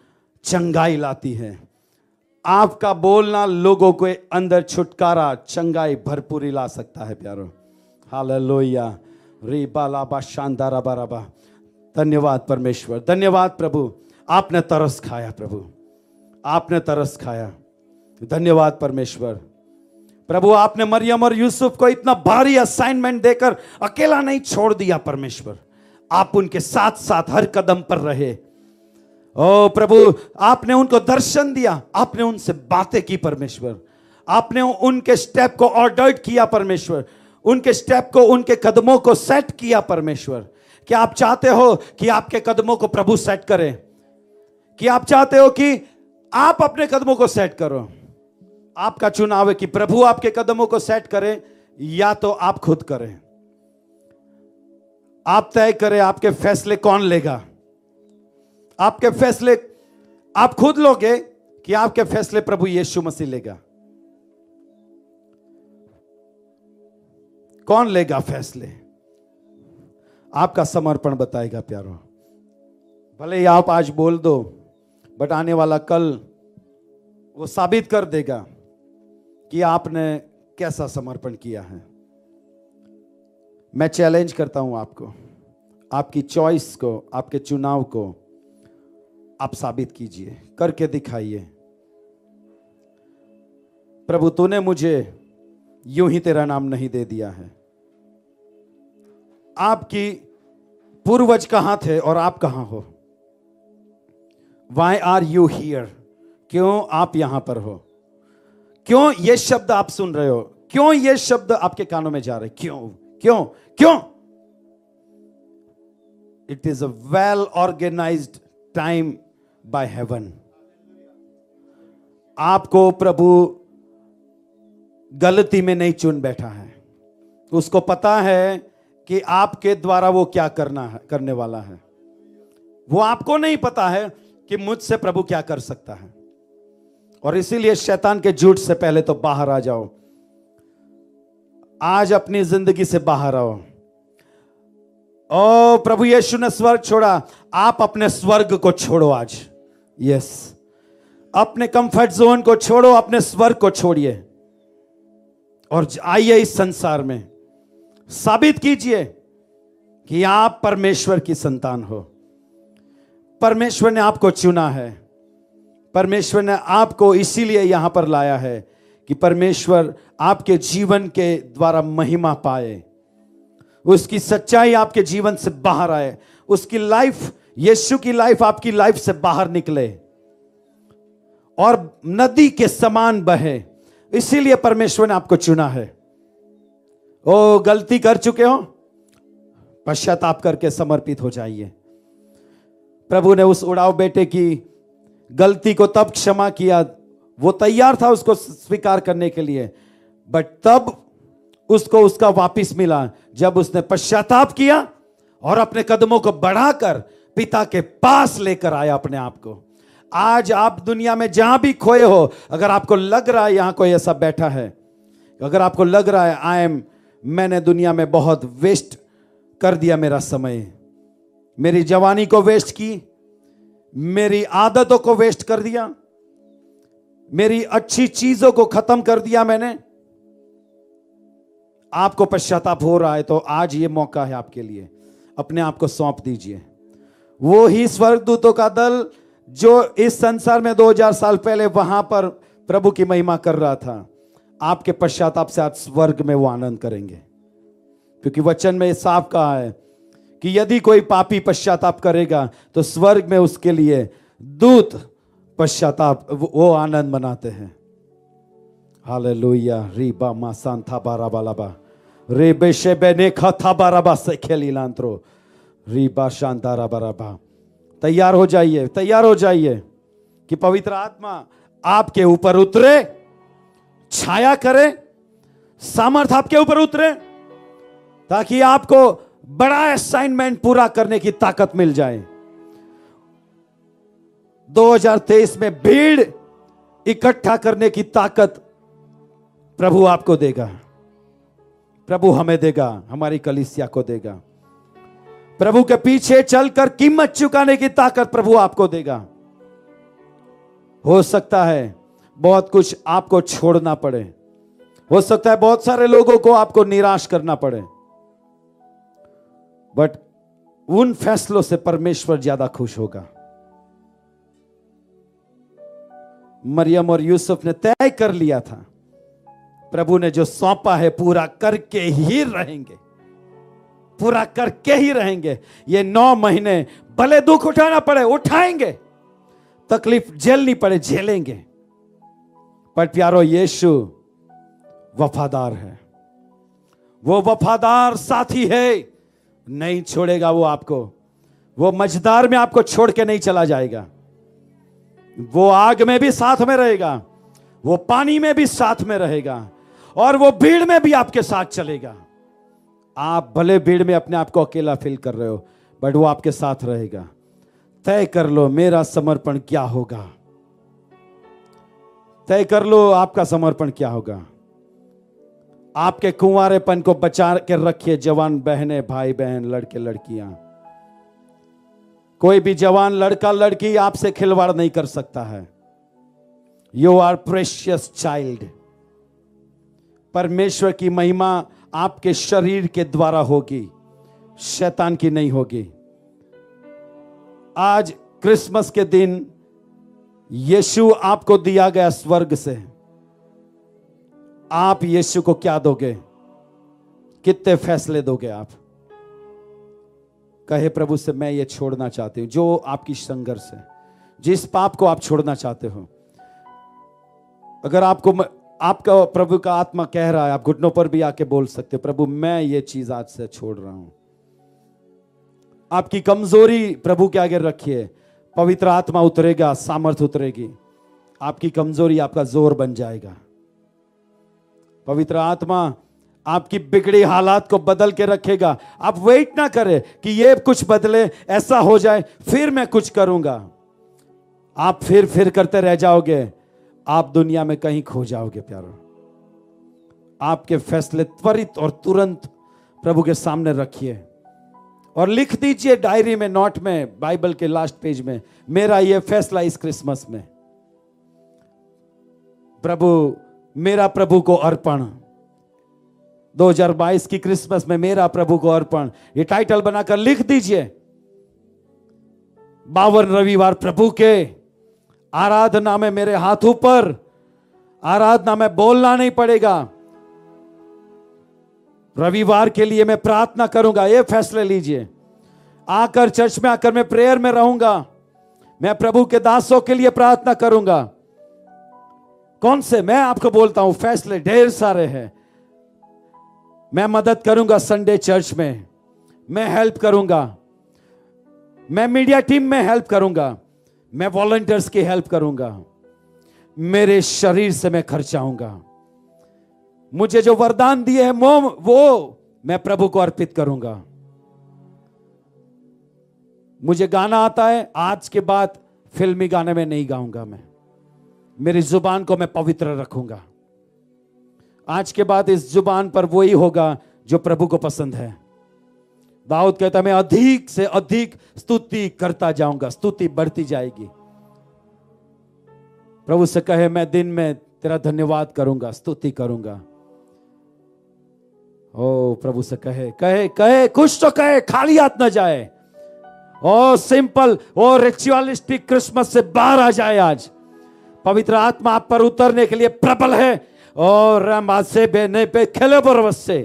चंगाई लाती है आपका बोलना लोगों के अंदर छुटकारा चंगाई भरपूरी ला सकता है प्यारो हाल लोहिया रे बालाबा शानदारा बाराबा धन्यवाद परमेश्वर धन्यवाद प्रभु आपने तरस खाया प्रभु आपने तरस खाया धन्यवाद परमेश्वर प्रभु आपने मरियम और यूसुफ को इतना भारी असाइनमेंट देकर अकेला नहीं छोड़ दिया परमेश्वर आप उनके साथ साथ हर कदम पर रहे ओ प्रभु आपने उनको दर्शन दिया आपने उनसे बातें की परमेश्वर आपने उनके स्टेप को ऑर्डर्ड किया परमेश्वर उनके स्टेप को उनके कदमों को सेट किया परमेश्वर क्या आप चाहते हो कि आपके कदमों को प्रभु सेट करें कि आप चाहते हो कि आप अपने कदमों को सेट करो आपका चुनाव है कि प्रभु आपके कदमों को सेट करें या तो आप खुद करें आप तय करें आपके फैसले कौन लेगा आपके फैसले आप खुद लोगे कि आपके फैसले प्रभु यीशु मसीह लेगा कौन लेगा फैसले आपका समर्पण बताएगा प्यारो भले ही आप आज बोल दो बट आने वाला कल वो साबित कर देगा कि आपने कैसा समर्पण किया है मैं चैलेंज करता हूं आपको आपकी चॉइस को आपके चुनाव को आप साबित कीजिए करके दिखाइए प्रभु तूने मुझे यूं ही तेरा नाम नहीं दे दिया है आपकी पूर्वज कहां थे और आप कहां हो वाई आर यू हियर क्यों आप यहां पर हो क्यों ये शब्द आप सुन रहे हो क्यों ये शब्द आपके कानों में जा रहे क्यों क्यों क्यों it is a well organised time by heaven आपको प्रभु गलती में नहीं चुन बैठा है उसको पता है कि आपके द्वारा वो क्या करना है करने वाला है वो आपको नहीं पता है कि मुझसे प्रभु क्या कर सकता है और इसीलिए शैतान के झूठ से पहले तो बाहर आ जाओ आज अपनी जिंदगी से बाहर आओ ओ प्रभु यीशु ने स्वर्ग छोड़ा आप अपने स्वर्ग को छोड़ो आज यस अपने कंफर्ट जोन को छोड़ो अपने स्वर्ग को छोड़िए और आइए इस संसार में साबित कीजिए कि आप परमेश्वर की संतान हो परमेश्वर ने आपको चुना है परमेश्वर ने आपको इसीलिए यहां पर लाया है कि परमेश्वर आपके जीवन के द्वारा महिमा पाए उसकी सच्चाई आपके जीवन से बाहर आए उसकी लाइफ यीशु की लाइफ आपकी लाइफ से बाहर निकले और नदी के समान बहे इसीलिए परमेश्वर ने आपको चुना है ओ गलती कर चुके हो पश्चाताप करके समर्पित हो जाइए प्रभु ने उस उड़ाव बेटे की गलती को तब क्षमा किया वो तैयार था उसको स्वीकार करने के लिए बट तब उसको उसका वापस मिला जब उसने पश्चाताप किया और अपने कदमों को बढ़ाकर पिता के पास लेकर आया अपने आप को आज आप दुनिया में जहां भी खोए हो अगर आपको लग रहा है यहां कोई ऐसा बैठा है अगर आपको लग रहा है आई एम मैंने दुनिया में बहुत वेस्ट कर दिया मेरा समय मेरी जवानी को वेस्ट की मेरी आदतों को वेस्ट कर दिया मेरी अच्छी चीजों को खत्म कर दिया मैंने आपको पश्चाताप हो रहा है तो आज ये मौका है आपके लिए अपने आप को सौंप दीजिए वो ही स्वर्गदूतों का दल जो इस संसार में 2000 साल पहले वहां पर प्रभु की महिमा कर रहा था आपके पश्चात आपसे आज स्वर्ग में वो आनंद करेंगे क्योंकि वचन में साफ कहा है कि यदि कोई पापी पश्चाताप करेगा तो स्वर्ग में उसके लिए दूत पश्चाताप वो आनंद मनाते हैं हाले लोहिया बा मा सा था बारा बा रे बेशे बेने खा था बारा बा से खेली लांत्रो रीबा शांतारा बराबा तैयार हो जाइए तैयार हो जाइए कि पवित्र आत्मा आपके ऊपर उतरे छाया करे सामर्थ आपके ऊपर उतरे ताकि आपको बड़ा असाइनमेंट पूरा करने की ताकत मिल जाए 2023 में भीड़ इकट्ठा करने की ताकत प्रभु आपको देगा प्रभु हमें देगा हमारी कलिसिया को देगा प्रभु के पीछे चलकर कीमत चुकाने की ताकत प्रभु आपको देगा हो सकता है बहुत कुछ आपको छोड़ना पड़े हो सकता है बहुत सारे लोगों को आपको निराश करना पड़े बट उन फैसलों से परमेश्वर ज्यादा खुश होगा मरियम और यूसुफ ने तय कर लिया था प्रभु ने जो सौंपा है पूरा करके ही रहेंगे पूरा करके ही रहेंगे ये नौ महीने भले दुख उठाना पड़े उठाएंगे तकलीफ झेलनी पड़े झेलेंगे पर प्यारो यीशु वफादार है वो वफादार साथी है नहीं छोड़ेगा वो आपको वो मझदार में आपको छोड़ के नहीं चला जाएगा वो आग में भी साथ में रहेगा वो पानी में भी साथ में रहेगा और वो भीड़ में भी आपके साथ चलेगा आप भले भीड़ में अपने आप को अकेला फील कर रहे हो बट वो आपके साथ रहेगा तय कर लो मेरा समर्पण क्या होगा तय कर लो आपका समर्पण क्या होगा आपके कुंवरेपन को बचा के रखिए जवान बहने भाई बहन लड़के लड़कियां कोई भी जवान लड़का लड़की आपसे खिलवाड़ नहीं कर सकता है यू आर प्रेशियस चाइल्ड परमेश्वर की महिमा आपके शरीर के द्वारा होगी शैतान की नहीं होगी आज क्रिसमस के दिन यीशु आपको दिया गया स्वर्ग से आप यीशु को क्या दोगे कितने फैसले दोगे आप कहे प्रभु से मैं ये छोड़ना चाहती हूं जो आपकी संघर्ष है जिस पाप को आप छोड़ना चाहते हो अगर आपको म... आपका प्रभु का आत्मा कह रहा है आप घुटनों पर भी आके बोल सकते हो प्रभु मैं ये चीज आज से छोड़ रहा हूं आपकी कमजोरी प्रभु के आगे रखिए पवित्र आत्मा उतरेगा सामर्थ उतरेगी आपकी कमजोरी आपका जोर बन जाएगा पवित्र आत्मा आपकी बिगड़ी हालात को बदल के रखेगा आप वेट ना करें कि ये कुछ बदले ऐसा हो जाए फिर मैं कुछ करूंगा आप फिर फिर करते रह जाओगे आप दुनिया में कहीं खो जाओगे प्यारो आपके फैसले त्वरित और तुरंत प्रभु के सामने रखिए और लिख दीजिए डायरी में नोट में बाइबल के लास्ट पेज में मेरा यह फैसला इस क्रिसमस में प्रभु मेरा प्रभु को अर्पण 2022 की क्रिसमस में मेरा प्रभु को अर्पण ये टाइटल बनाकर लिख दीजिए बावन रविवार प्रभु के आराधना में मेरे हाथ ऊपर आराधना में बोलना नहीं पड़ेगा रविवार के लिए मैं प्रार्थना करूंगा ये फैसले लीजिए आकर चर्च में आकर मैं प्रेयर में रहूंगा मैं प्रभु के दासों के लिए प्रार्थना करूंगा कौन से मैं आपको बोलता हूं फैसले ढेर सारे हैं मैं मदद करूंगा संडे चर्च में मैं हेल्प करूंगा मैं मीडिया टीम में हेल्प करूंगा मैं वॉलंटियर्स की हेल्प करूंगा मेरे शरीर से मैं खर्चाऊंगा मुझे जो वरदान दिए हैं मोम वो मैं प्रभु को अर्पित करूंगा मुझे गाना आता है आज के बाद फिल्मी गाने में नहीं गाऊंगा मैं मेरी जुबान को मैं पवित्र रखूंगा आज के बाद इस जुबान पर वही होगा जो प्रभु को पसंद है दाऊद कहता मैं अधिक से अधिक स्तुति करता जाऊंगा स्तुति बढ़ती जाएगी प्रभु से कहे मैं दिन में तेरा धन्यवाद करूंगा स्तुति करूंगा ओ प्रभु से कहे कहे कहे कुछ तो कहे खाली हाथ ना जाए oh simple oh ritualistic Christmas से बाहर आ जाए आज पवित्र आत्मा आप पर उतरने के लिए प्रबल है और रमासे बेने पे खेले बरवस से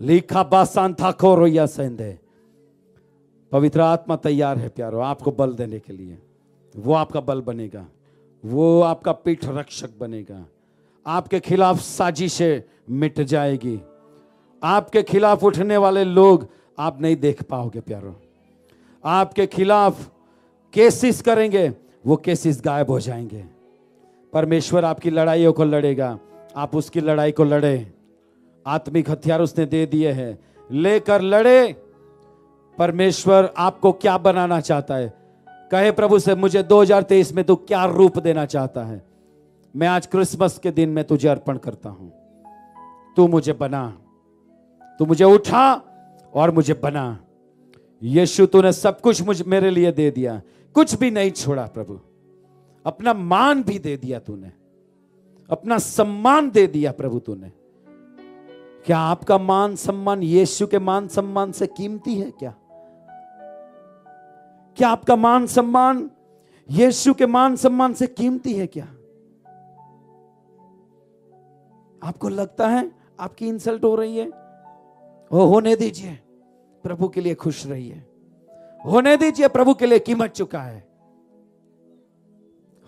लिखा बासान था को रोया सेंदे पवित्र आत्मा तैयार है प्यारो आपको बल देने के लिए वो आपका बल बनेगा वो आपका पीठ रक्षक बनेगा आपके खिलाफ साजिशें मिट जाएगी आपके खिलाफ उठने वाले लोग आप नहीं देख पाओगे प्यारो आपके खिलाफ केसिस करेंगे वो केसेस गायब हो जाएंगे परमेश्वर आपकी लड़ाइयों को लड़ेगा आप उसकी लड़ाई को लड़े आत्मिक हथियार उसने दे दिए हैं लेकर लड़े परमेश्वर आपको क्या बनाना चाहता है कहे प्रभु से मुझे 2023 में तू क्या रूप देना चाहता है मैं आज क्रिसमस के दिन में तुझे अर्पण करता हूं तू मुझे बना तू मुझे उठा और मुझे बना यीशु तूने सब कुछ मुझे मेरे लिए दे दिया कुछ भी नहीं छोड़ा प्रभु अपना मान भी दे दिया तूने अपना सम्मान दे दिया प्रभु तूने क्या आपका मान सम्मान यीशु के मान सम्मान से कीमती है क्या क्या आपका मान सम्मान यीशु के मान सम्मान से कीमती है क्या आपको लगता है आपकी इंसल्ट हो रही है हो होने दीजिए प्रभु के लिए खुश रहिए होने दीजिए प्रभु के लिए कीमत चुका है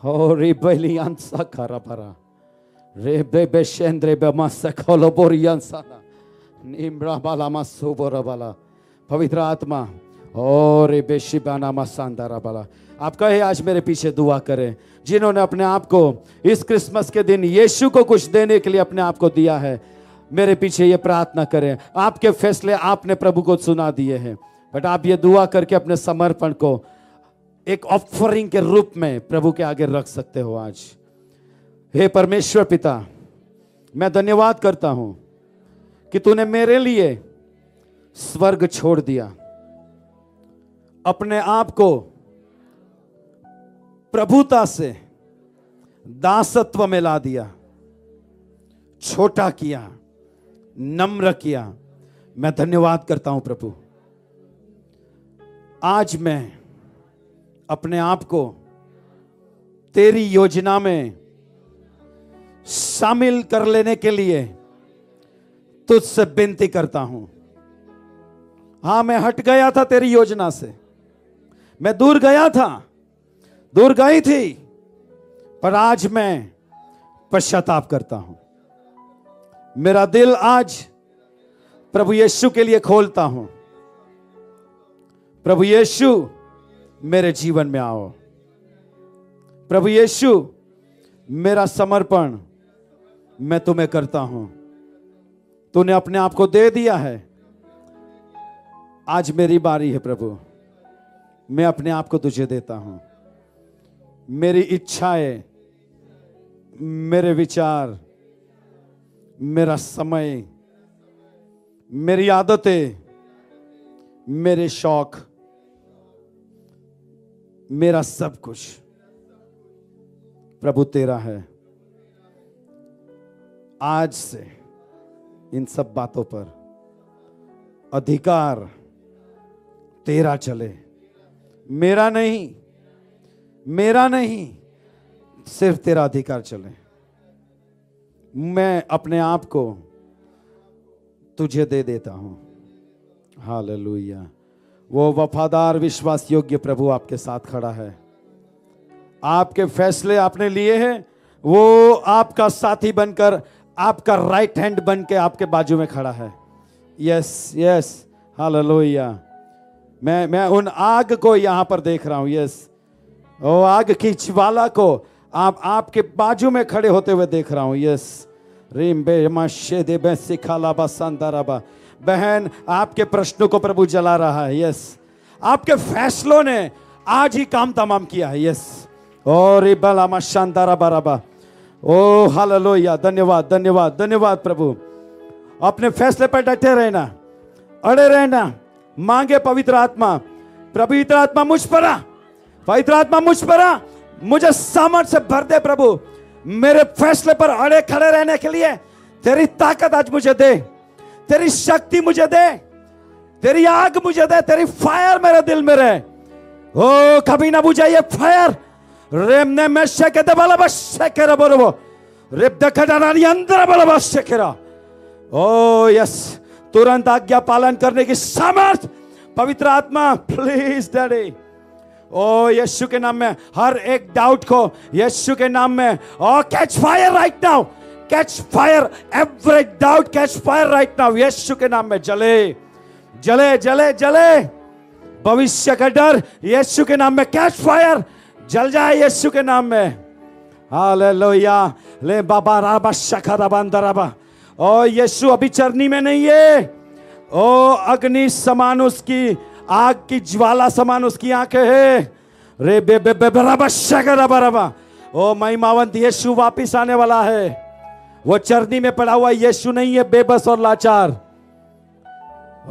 हो रे बलियान सा खरा भरा Sana. पवित्र आत्मा और बेशिबानामा आप कहे आज मेरे पीछे दुआ करें जिन्होंने अपने आप को इस क्रिसमस के दिन यीशु को कुछ देने के लिए अपने आप को दिया है मेरे पीछे ये प्रार्थना करें आपके फैसले आपने प्रभु को सुना दिए हैं बट आप ये दुआ करके अपने समर्पण को एक ऑफरिंग के रूप में प्रभु के आगे रख सकते हो आज हे परमेश्वर पिता मैं धन्यवाद करता हूं कि तूने मेरे लिए स्वर्ग छोड़ दिया अपने आप को प्रभुता से दासत्व में ला दिया छोटा किया नम्र किया मैं धन्यवाद करता हूं प्रभु आज मैं अपने आप को तेरी योजना में शामिल कर लेने के लिए तुझसे विनती करता हूं हां मैं हट गया था तेरी योजना से मैं दूर गया था दूर गई थी पर आज मैं पश्चाताप करता हूं मेरा दिल आज प्रभु यीशु के लिए खोलता हूं प्रभु यीशु मेरे जीवन में आओ प्रभु यीशु मेरा समर्पण मैं तुम्हें करता हूं तूने अपने आप को दे दिया है आज मेरी बारी है प्रभु मैं अपने आप को तुझे देता हूं मेरी इच्छाएं मेरे विचार मेरा समय मेरी आदतें मेरे शौक मेरा सब कुछ प्रभु तेरा है आज से इन सब बातों पर अधिकार तेरा चले मेरा नहीं मेरा नहीं सिर्फ तेरा अधिकार चले मैं अपने आप को तुझे दे देता हूं हालेलुया वो वफादार विश्वास योग्य प्रभु आपके साथ खड़ा है आपके फैसले आपने लिए हैं वो आपका साथी बनकर आपका राइट हैंड बन के आपके बाजू में खड़ा है यस यस हाल मैं मैं उन आग को यहां पर देख रहा हूं यस ओ आग की ज्वाला को आप आपके बाजू में खड़े होते हुए देख रहा हूं यस रिम बे मशे दे बहन आपके प्रश्नों को प्रभु जला रहा है यस आपके फैसलों ने आज ही काम तमाम किया है यस और रिबला मशांतारा बराबा ओ या धन्यवाद धन्यवाद धन्यवाद प्रभु अपने फैसले पर डटे रहना अड़े रहना मांगे पवित्र आत्मा पवित्र आत्मा मुझ पर पवित्र आत्मा मुझ पर मुझे सामर्थ्य भर दे प्रभु मेरे फैसले पर अड़े खड़े रहने के लिए तेरी ताकत आज मुझे दे तेरी शक्ति मुझे दे तेरी आग मुझे दे तेरी फायर मेरे दिल में रहे ओ कभी ना बुझाइए फायर बस Remne बोलो वो रेप देखा जाना नहीं अंदर yandıra बस şekera. Oh yes. तुरंत आज्ञा पालन करने की समर्थ पवित्र आत्मा प्लीज डैडी ओ यीशु के नाम में हर एक डाउट को यीशु के नाम में oh catch fire right now catch fire every doubt catch fire right now यीशु के नाम में जले जले जले जले भविष्य का डर यीशु के नाम में कैच फायर जल जाए यीशु के नाम में हाल लोहिया ले बाबा राबा शखा राबा अंदर राबा ओ यीशु अभी चरनी में नहीं है ओ अग्नि समान उसकी आग की ज्वाला समान उसकी आंखें है रे बे बे बे रबा शखा राबा राबा ओ महिमावंत यीशु वापिस आने वाला है वो चरनी में पड़ा हुआ यीशु नहीं है बेबस और लाचार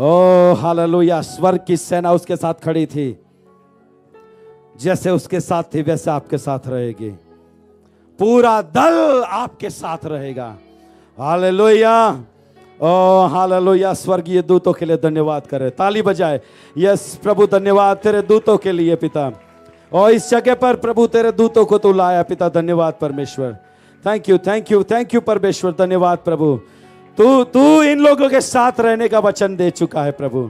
ओ हालेलुया स्वर्ग की सेना उसके साथ खड़ी थी जैसे उसके साथ थे वैसे आपके साथ रहेगी पूरा दल आपके साथ रहेगा हाले लोहिया ओ हाल लोहिया स्वर्गीय दूतों के लिए धन्यवाद करे ताली बजाए यस प्रभु धन्यवाद तेरे दूतों के लिए पिता और इस जगह पर प्रभु तेरे दूतों को तू लाया पिता धन्यवाद परमेश्वर thank you thank you thank you परमेश्वर धन्यवाद प्रभु तू तू इन लोगों के साथ रहने का वचन दे चुका है प्रभु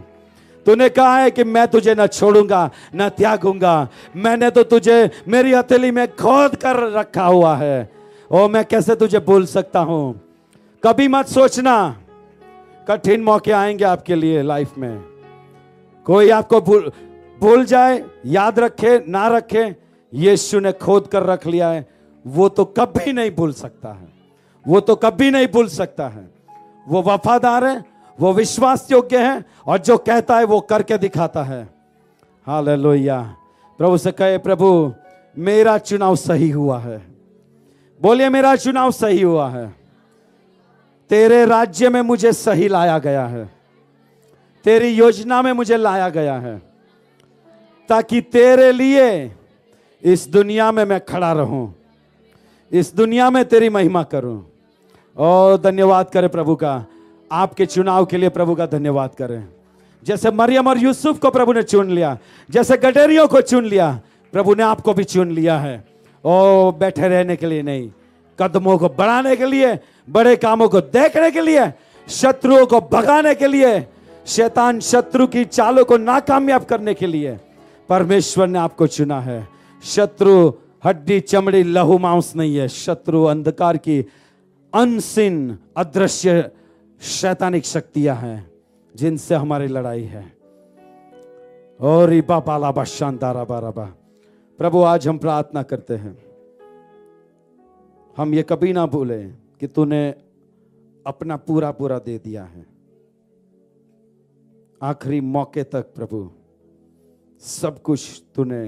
तूने कहा है कि मैं तुझे ना छोड़ूंगा ना त्यागूंगा मैंने तो तुझे मेरी हथेली में खोद कर रखा हुआ है ओ मैं कैसे तुझे भूल सकता हूं कभी मत सोचना कठिन मौके आएंगे आपके लिए लाइफ में कोई आपको भूल भूल जाए याद रखे ना रखे यीशु ने खोद कर रख लिया है वो तो कभी नहीं भूल सकता है वो तो कभी नहीं भूल सकता है वो वफादार है वो विश्वास योग्य है और जो कहता है वो करके दिखाता है हाल प्रभु से कहे प्रभु मेरा चुनाव सही हुआ है बोलिए मेरा चुनाव सही हुआ है तेरे राज्य में मुझे सही लाया गया है तेरी योजना में मुझे लाया गया है ताकि तेरे लिए इस दुनिया में मैं खड़ा रहूं इस दुनिया में तेरी महिमा करूं और धन्यवाद करे प्रभु का आपके चुनाव के लिए प्रभु का धन्यवाद करें जैसे मरियम और यूसुफ को प्रभु ने चुन लिया जैसे गडेरियों को चुन लिया प्रभु ने आपको भी चुन लिया है ओ बैठे रहने के लिए नहीं कदमों को बढ़ाने के लिए बड़े कामों को देखने के लिए शत्रुओं को भगाने के लिए शैतान शत्रु की चालों को नाकामयाब करने के लिए परमेश्वर ने आपको चुना है शत्रु हड्डी चमड़ी लहू मांस नहीं है शत्रु अंधकार की अनसिन अदृश्य शैतानिक शक्तियां हैं जिनसे हमारी लड़ाई है और रिपा पाला बा शानदारा बाराबा प्रभु आज हम प्रार्थना करते हैं हम ये कभी ना भूले कि तूने अपना पूरा पूरा दे दिया है आखिरी मौके तक प्रभु सब कुछ तूने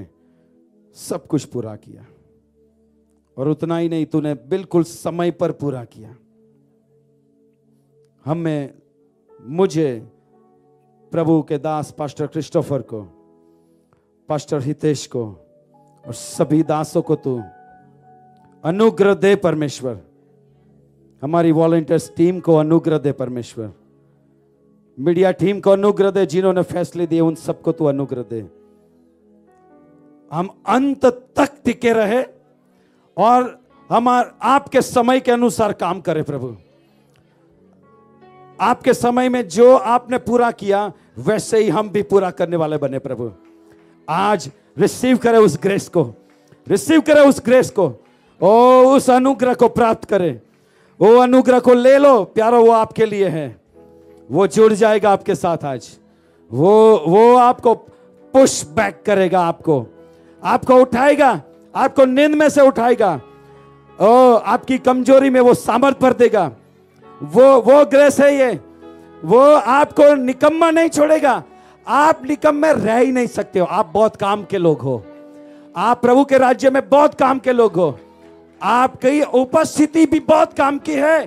सब कुछ पूरा किया और उतना ही नहीं तूने बिल्कुल समय पर पूरा किया हमें मुझे प्रभु के दास पास्टर क्रिस्टोफर को पास्टर हितेश को और सभी दासों को तू अनुग्रह दे परमेश्वर हमारी वॉलेंटियर्स टीम को अनुग्रह दे परमेश्वर मीडिया टीम को अनुग्रह दे जिन्होंने फैसले दिए उन सबको तू अनुग्रह दे हम अंत तक टिके रहे और हमारे आपके समय के अनुसार काम करें प्रभु आपके समय में जो आपने पूरा किया वैसे ही हम भी पूरा करने वाले बने प्रभु आज रिसीव करें उस ग्रेस को रिसीव करें उस ग्रेस को ओ उस अनुग्रह को प्राप्त करें वो अनुग्रह को ले लो प्यारो वो आपके लिए है वो जुड़ जाएगा आपके साथ आज वो वो आपको पुश बैक करेगा आपको आपको उठाएगा आपको नींद में से उठाएगा ओ आपकी कमजोरी में वो सामर्थ भर देगा वो वो ग्रेस है ये वो आपको निकम्मा नहीं छोड़ेगा आप निकम्मे रह ही नहीं सकते हो आप बहुत काम के लोग हो आप प्रभु के राज्य में बहुत काम के लोग हो आपकी उपस्थिति भी बहुत काम की है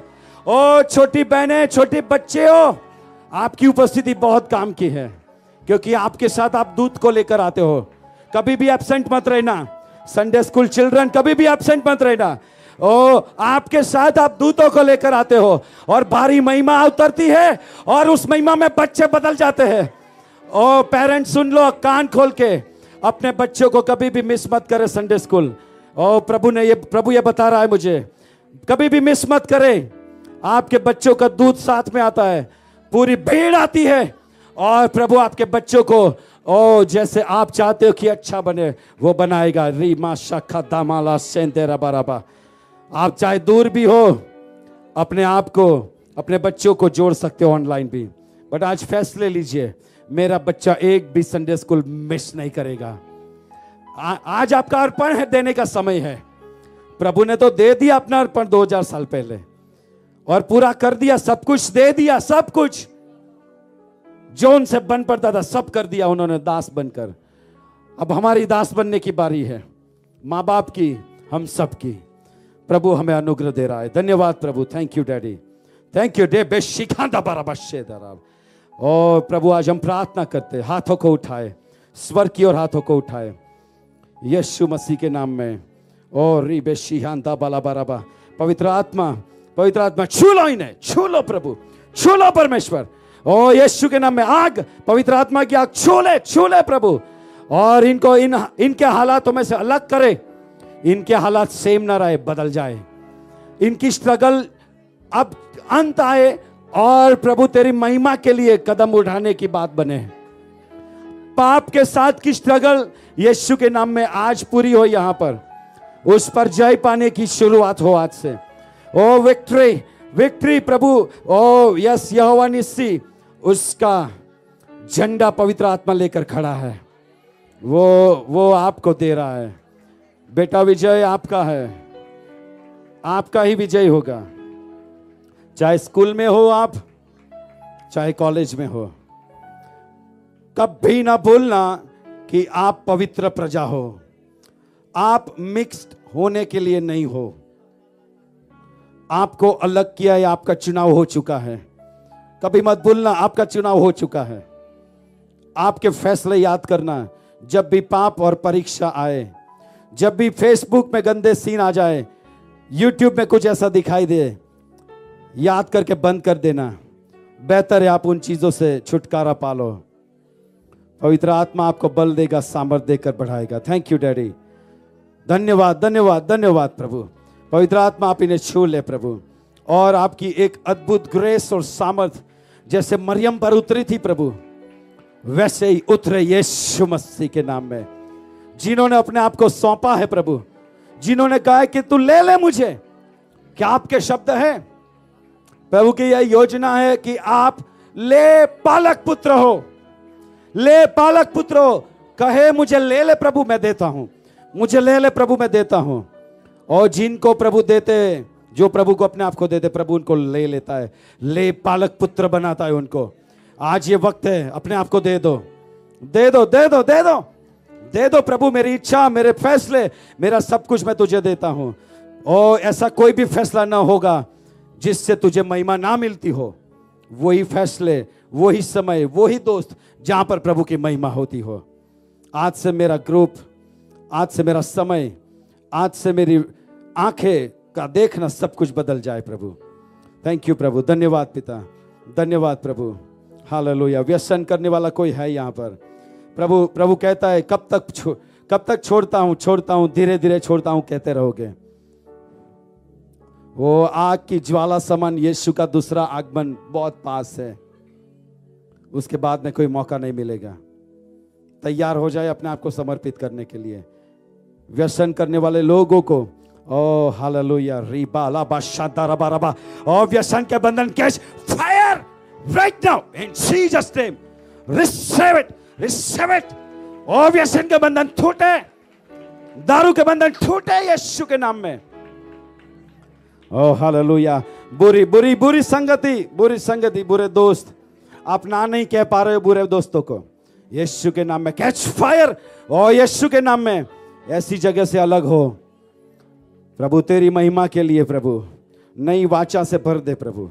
ओ छोटी बहने छोटे बच्चे हो आपकी उपस्थिति बहुत काम की है क्योंकि आपके साथ आप दूध को लेकर आते हो कभी भी एबसेंट मत रहना संडे स्कूल चिल्ड्रन कभी भी एबसेंट मत रहना ओ आपके साथ आप दूतों को लेकर आते हो और भारी महिमा उतरती है और उस महिमा में बच्चे बदल जाते हैं ओ पेरेंट्स सुन लो कान खोल के अपने बच्चों को कभी भी मिस मत करे संडे स्कूल ओ प्रभु ने ये प्रभु ये बता रहा है मुझे कभी भी मिस मत करे आपके बच्चों का दूध साथ में आता है पूरी भीड़ आती है और प्रभु आपके बच्चों को ओ जैसे आप चाहते हो कि अच्छा बने वो बनाएगा रीमा शाखा दामाला सेंतेरा बराबा आप चाहे दूर भी हो अपने आप को अपने बच्चों को जोड़ सकते हो ऑनलाइन भी बट आज फैसले लीजिए मेरा बच्चा एक भी संडे स्कूल मिस नहीं करेगा आ, आज आपका अर्पण है देने का समय है प्रभु ने तो दे दिया अपना अर्पण 2000 साल पहले और पूरा कर दिया सब कुछ दे दिया सब कुछ जो उनसे बन पड़ता था सब कर दिया उन्होंने दास बनकर अब हमारी दास बनने की बारी है माँ बाप की हम सब की प्रभु हमें अनुग्रह दे रहा है धन्यवाद प्रभु thank you daddy thank you डे बेशिखांदा बराबशे दराब और प्रभु आज हम प्रार्थना करते हाथों को उठाए स्वर की ओर हाथों को उठाए यीशु मसीह के नाम में और री बेशिहांदा बाला बराबा पवित्र आत्मा पवित्र आत्मा छू लो इन्हें छू लो प्रभु छू लो परमेश्वर ओ यीशु के नाम में आग पवित्र आत्मा की आग छू ले छू ले प्रभु और इनको इन इनके हालातों में से अलग करे इनके हालात सेम ना रहे बदल जाए इनकी स्ट्रगल अब अंत आए और प्रभु तेरी महिमा के लिए कदम उठाने की बात बने पाप के साथ की स्ट्रगल यीशु के नाम में आज पूरी हो यहां पर उस पर जय पाने की शुरुआत हो आज से ओ विक्ट्री विक्ट्री प्रभु ओ यस यहोवा निस्सी उसका झंडा पवित्र आत्मा लेकर खड़ा है वो वो आपको दे रहा है बेटा विजय आपका है आपका ही विजय होगा चाहे स्कूल में हो आप चाहे कॉलेज में हो कभी ना भूलना कि आप पवित्र प्रजा हो आप मिक्स्ड होने के लिए नहीं हो आपको अलग किया है आपका चुनाव हो चुका है कभी मत भूलना आपका चुनाव हो चुका है आपके फैसले याद करना जब भी पाप और परीक्षा आए जब भी फेसबुक में गंदे सीन आ जाए यूट्यूब में कुछ ऐसा दिखाई दे याद करके बंद कर देना बेहतर है आप उन चीज़ों से छुटकारा पा लो पवित्र आत्मा आपको बल देगा सामर्थ्य देकर बढ़ाएगा थैंक यू डैडी धन्यवाद धन्यवाद धन्यवाद प्रभु पवित्र आत्मा आप इन्हें छू ले प्रभु और आपकी एक अद्भुत ग्रेस और सामर्थ जैसे मरियम पर उतरी थी प्रभु वैसे ही उतरे यीशु मसीह के नाम में जिन्होंने अपने आप को सौंपा है प्रभु जिन्होंने कहा कि तू ले ले मुझे क्या आपके शब्द है प्रभु की यह योजना है कि आप ले पालक पुत्र हो ले पालक पुत्र हो कहे मुझे ले ले प्रभु मैं देता हूं मुझे ले ले प्रभु मैं देता हूं और जिनको प्रभु देते जो प्रभु को अपने आप को देते प्रभु उनको ले लेता है ले पालक पुत्र बनाता है उनको आज ये वक्त है अपने आप को दे दो दे दो दे दो दे दो, दे दो। दे दो प्रभु मेरी इच्छा मेरे फैसले मेरा सब कुछ मैं तुझे देता हूँ और ऐसा कोई भी फैसला ना होगा जिससे तुझे महिमा ना मिलती हो वही फैसले वही समय वही दोस्त जहाँ पर प्रभु की महिमा होती हो आज से मेरा ग्रुप आज से मेरा समय आज से मेरी आंखें का देखना सब कुछ बदल जाए प्रभु थैंक यू प्रभु धन्यवाद पिता धन्यवाद प्रभु हाल व्यसन करने वाला कोई है यहाँ पर प्रभु प्रभु कहता है कब तक छो, कब तक छोड़ता हूं छोड़ता हूं धीरे धीरे छोड़ता हूं कहते रहोगे वो आग की ज्वाला समान यीशु का दूसरा आगमन बहुत पास है उसके बाद में कोई मौका नहीं मिलेगा तैयार हो जाए अपने आप को समर्पित करने के लिए व्यसन करने वाले लोगों को ओ हालेलुया रीबा लाबा शांता रबा रबा ओ व्यसन के बंधन catch fire right now in Jesus name receive it receive it ओवियसन के बंधन छूटे दारू के बंधन छूटे यीशु के नाम में ओ हालेलुया बुरी बुरी बुरी संगति बुरी संगति बुरे दोस्त आप ना नहीं कह पा रहे हो बुरे दोस्तों को यीशु के नाम में कैच फायर ओ यीशु के नाम में ऐसी जगह से अलग हो प्रभु तेरी महिमा के लिए प्रभु नई वाचा से भर दे प्रभु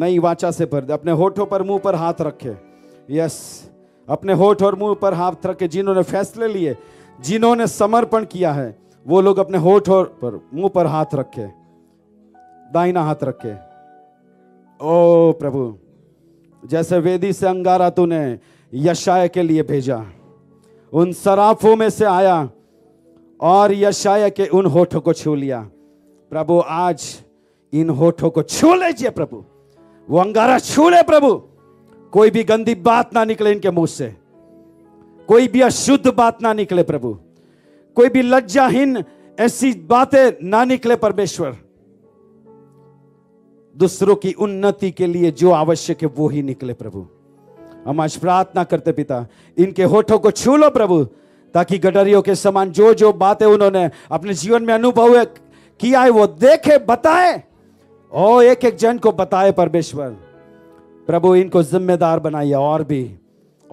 नई वाचा से भर दे अपने होठों पर मुंह पर हाथ रखे यस अपने होठ और मुंह पर हाथ रख के जिन्होंने फैसले लिए जिन्होंने समर्पण किया है वो लोग अपने होठ और पर मुंह पर हाथ रखे दाहिना हाथ रखे ओ प्रभु जैसे वेदी से अंगारा तूने यशाय के लिए भेजा उन सराफों में से आया और यशाय के उन होठों को छू लिया प्रभु आज इन होठों को छू लीजिए प्रभु वो अंगारा छू ले प्रभु कोई भी गंदी बात ना निकले इनके मुंह से कोई भी अशुद्ध बात ना निकले प्रभु कोई भी लज्जाहीन ऐसी बातें ना निकले परमेश्वर दूसरों की उन्नति के लिए जो आवश्यक है वो ही निकले प्रभु हम आज प्रार्थना करते पिता इनके होठों को छू लो प्रभु ताकि गडरियों के समान जो जो बातें उन्होंने अपने जीवन में अनुभव किया है वो देखे बताए और एक एक जन को बताए परमेश्वर प्रभु इनको जिम्मेदार बनाइए और भी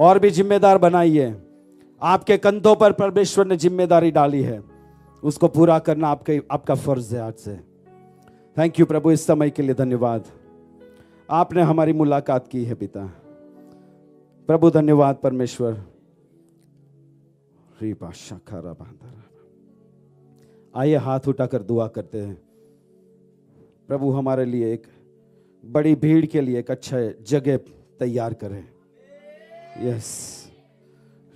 और भी जिम्मेदार बनाइए आपके कंधों पर परमेश्वर ने जिम्मेदारी डाली है उसको पूरा करना आपके आपका फर्ज है आज से थैंक यू प्रभु इस समय के लिए धन्यवाद आपने हमारी मुलाकात की है पिता प्रभु धन्यवाद परमेश्वर आइए हाथ उठाकर दुआ करते हैं प्रभु हमारे लिए एक बड़ी भीड़ के लिए एक अच्छा जगह तैयार करें यस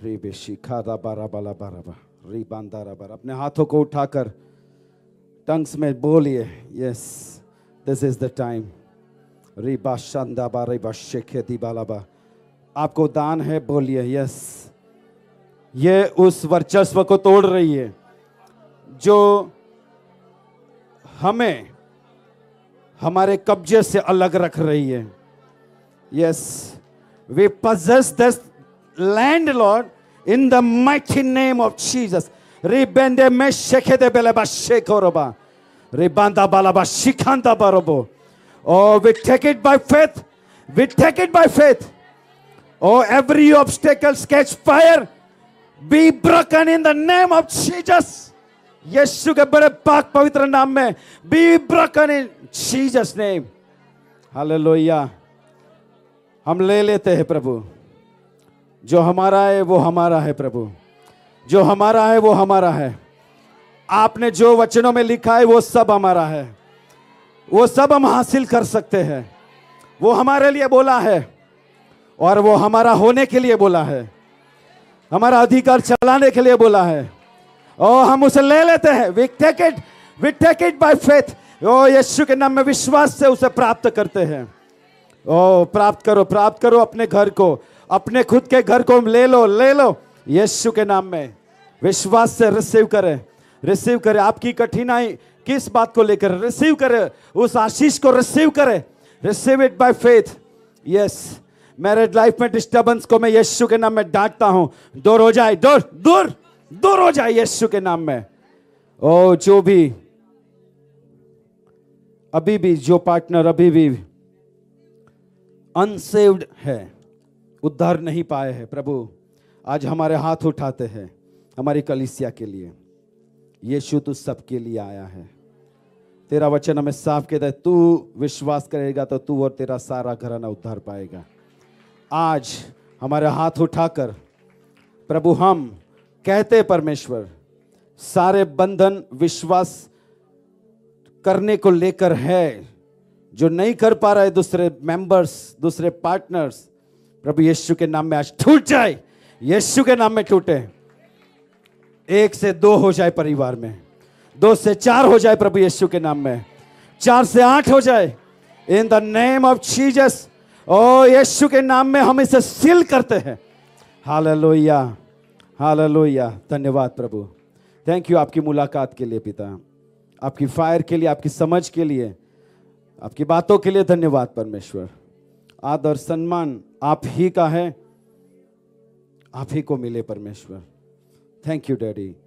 रे बेशिखा बारा बाला बारा बा रे बांदा बारा अपने हाथों को उठाकर टंग्स में बोलिए yes this is the time रे बाशांदा बा रे बाला बा आपको दान है बोलिए यस ये उस वर्चस्व को तोड़ रही है जो हमें हमारे कब्जे से अलग रख रही है yes we possess this land Lord in the mighty name of रे रिबेंदे में शेखे दे बेले बा शेखो रोबा रिबांदा बाला बा शिखांदा बरोबो oh we take it by faith we take it by faith oh every obstacle catch fire be broken in the name of Jesus यीशु के बड़े पाक पवित्र नाम में be broken in Jesus name hallelujah हम ले लेते हैं प्रभु जो हमारा है वो हमारा है प्रभु जो हमारा है वो हमारा है आपने जो वचनों में लिखा है वो सब हमारा है वो सब हम हासिल कर सकते हैं वो हमारे लिए बोला है और वो हमारा होने के लिए बोला है हमारा अधिकार चलाने के लिए बोला है ओ oh, हम उसे ले लेते हैं we take it we take it by faith oh यीशु के नाम में विश्वास से उसे प्राप्त करते हैं ओ oh, प्राप्त करो प्राप्त करो अपने घर को अपने खुद के घर को ले लो ले लो यीशु के नाम में विश्वास से रिसीव करें रिसीव करें आपकी कठिनाई किस बात को लेकर रिसीव करें उस आशीष को रिसीव करें receive it by faith yes married life में डिस्टर्बेंस को मैं यीशु के नाम में डांटता हूं दूर हो जाए दूर दूर दूर हो जाए यीशु के नाम में ओ जो भी अभी भी जो पार्टनर अभी भी अनसेव्ड है उद्धार नहीं पाए हैं प्रभु आज हमारे हाथ उठाते हैं हमारी कलिसिया के लिए यीशु तू सबके लिए आया है तेरा वचन हमें साफ कहता है तू विश्वास करेगा तो तू और तेरा सारा घराना उद्धार पाएगा आज हमारे हाथ उठाकर प्रभु हम कहते परमेश्वर सारे बंधन विश्वास करने को लेकर है जो नहीं कर पा रहा है दूसरे मेंबर्स दूसरे पार्टनर्स प्रभु यीशु के नाम में आज टूट जाए यीशु के नाम में टूटे एक से दो हो जाए परिवार में दो से चार हो जाए प्रभु यीशु के नाम में चार से आठ हो जाए in the name of Jesus oh यीशु के नाम में हम इसे सील करते हैं हालेलुया हालेलुया धन्यवाद प्रभु थैंक यू आपकी मुलाकात के लिए पिता आपकी फायर के लिए आपकी समझ के लिए आपकी बातों के लिए धन्यवाद परमेश्वर आदर सम्मान आप ही का है आप ही को मिले परमेश्वर थैंक यू डैडी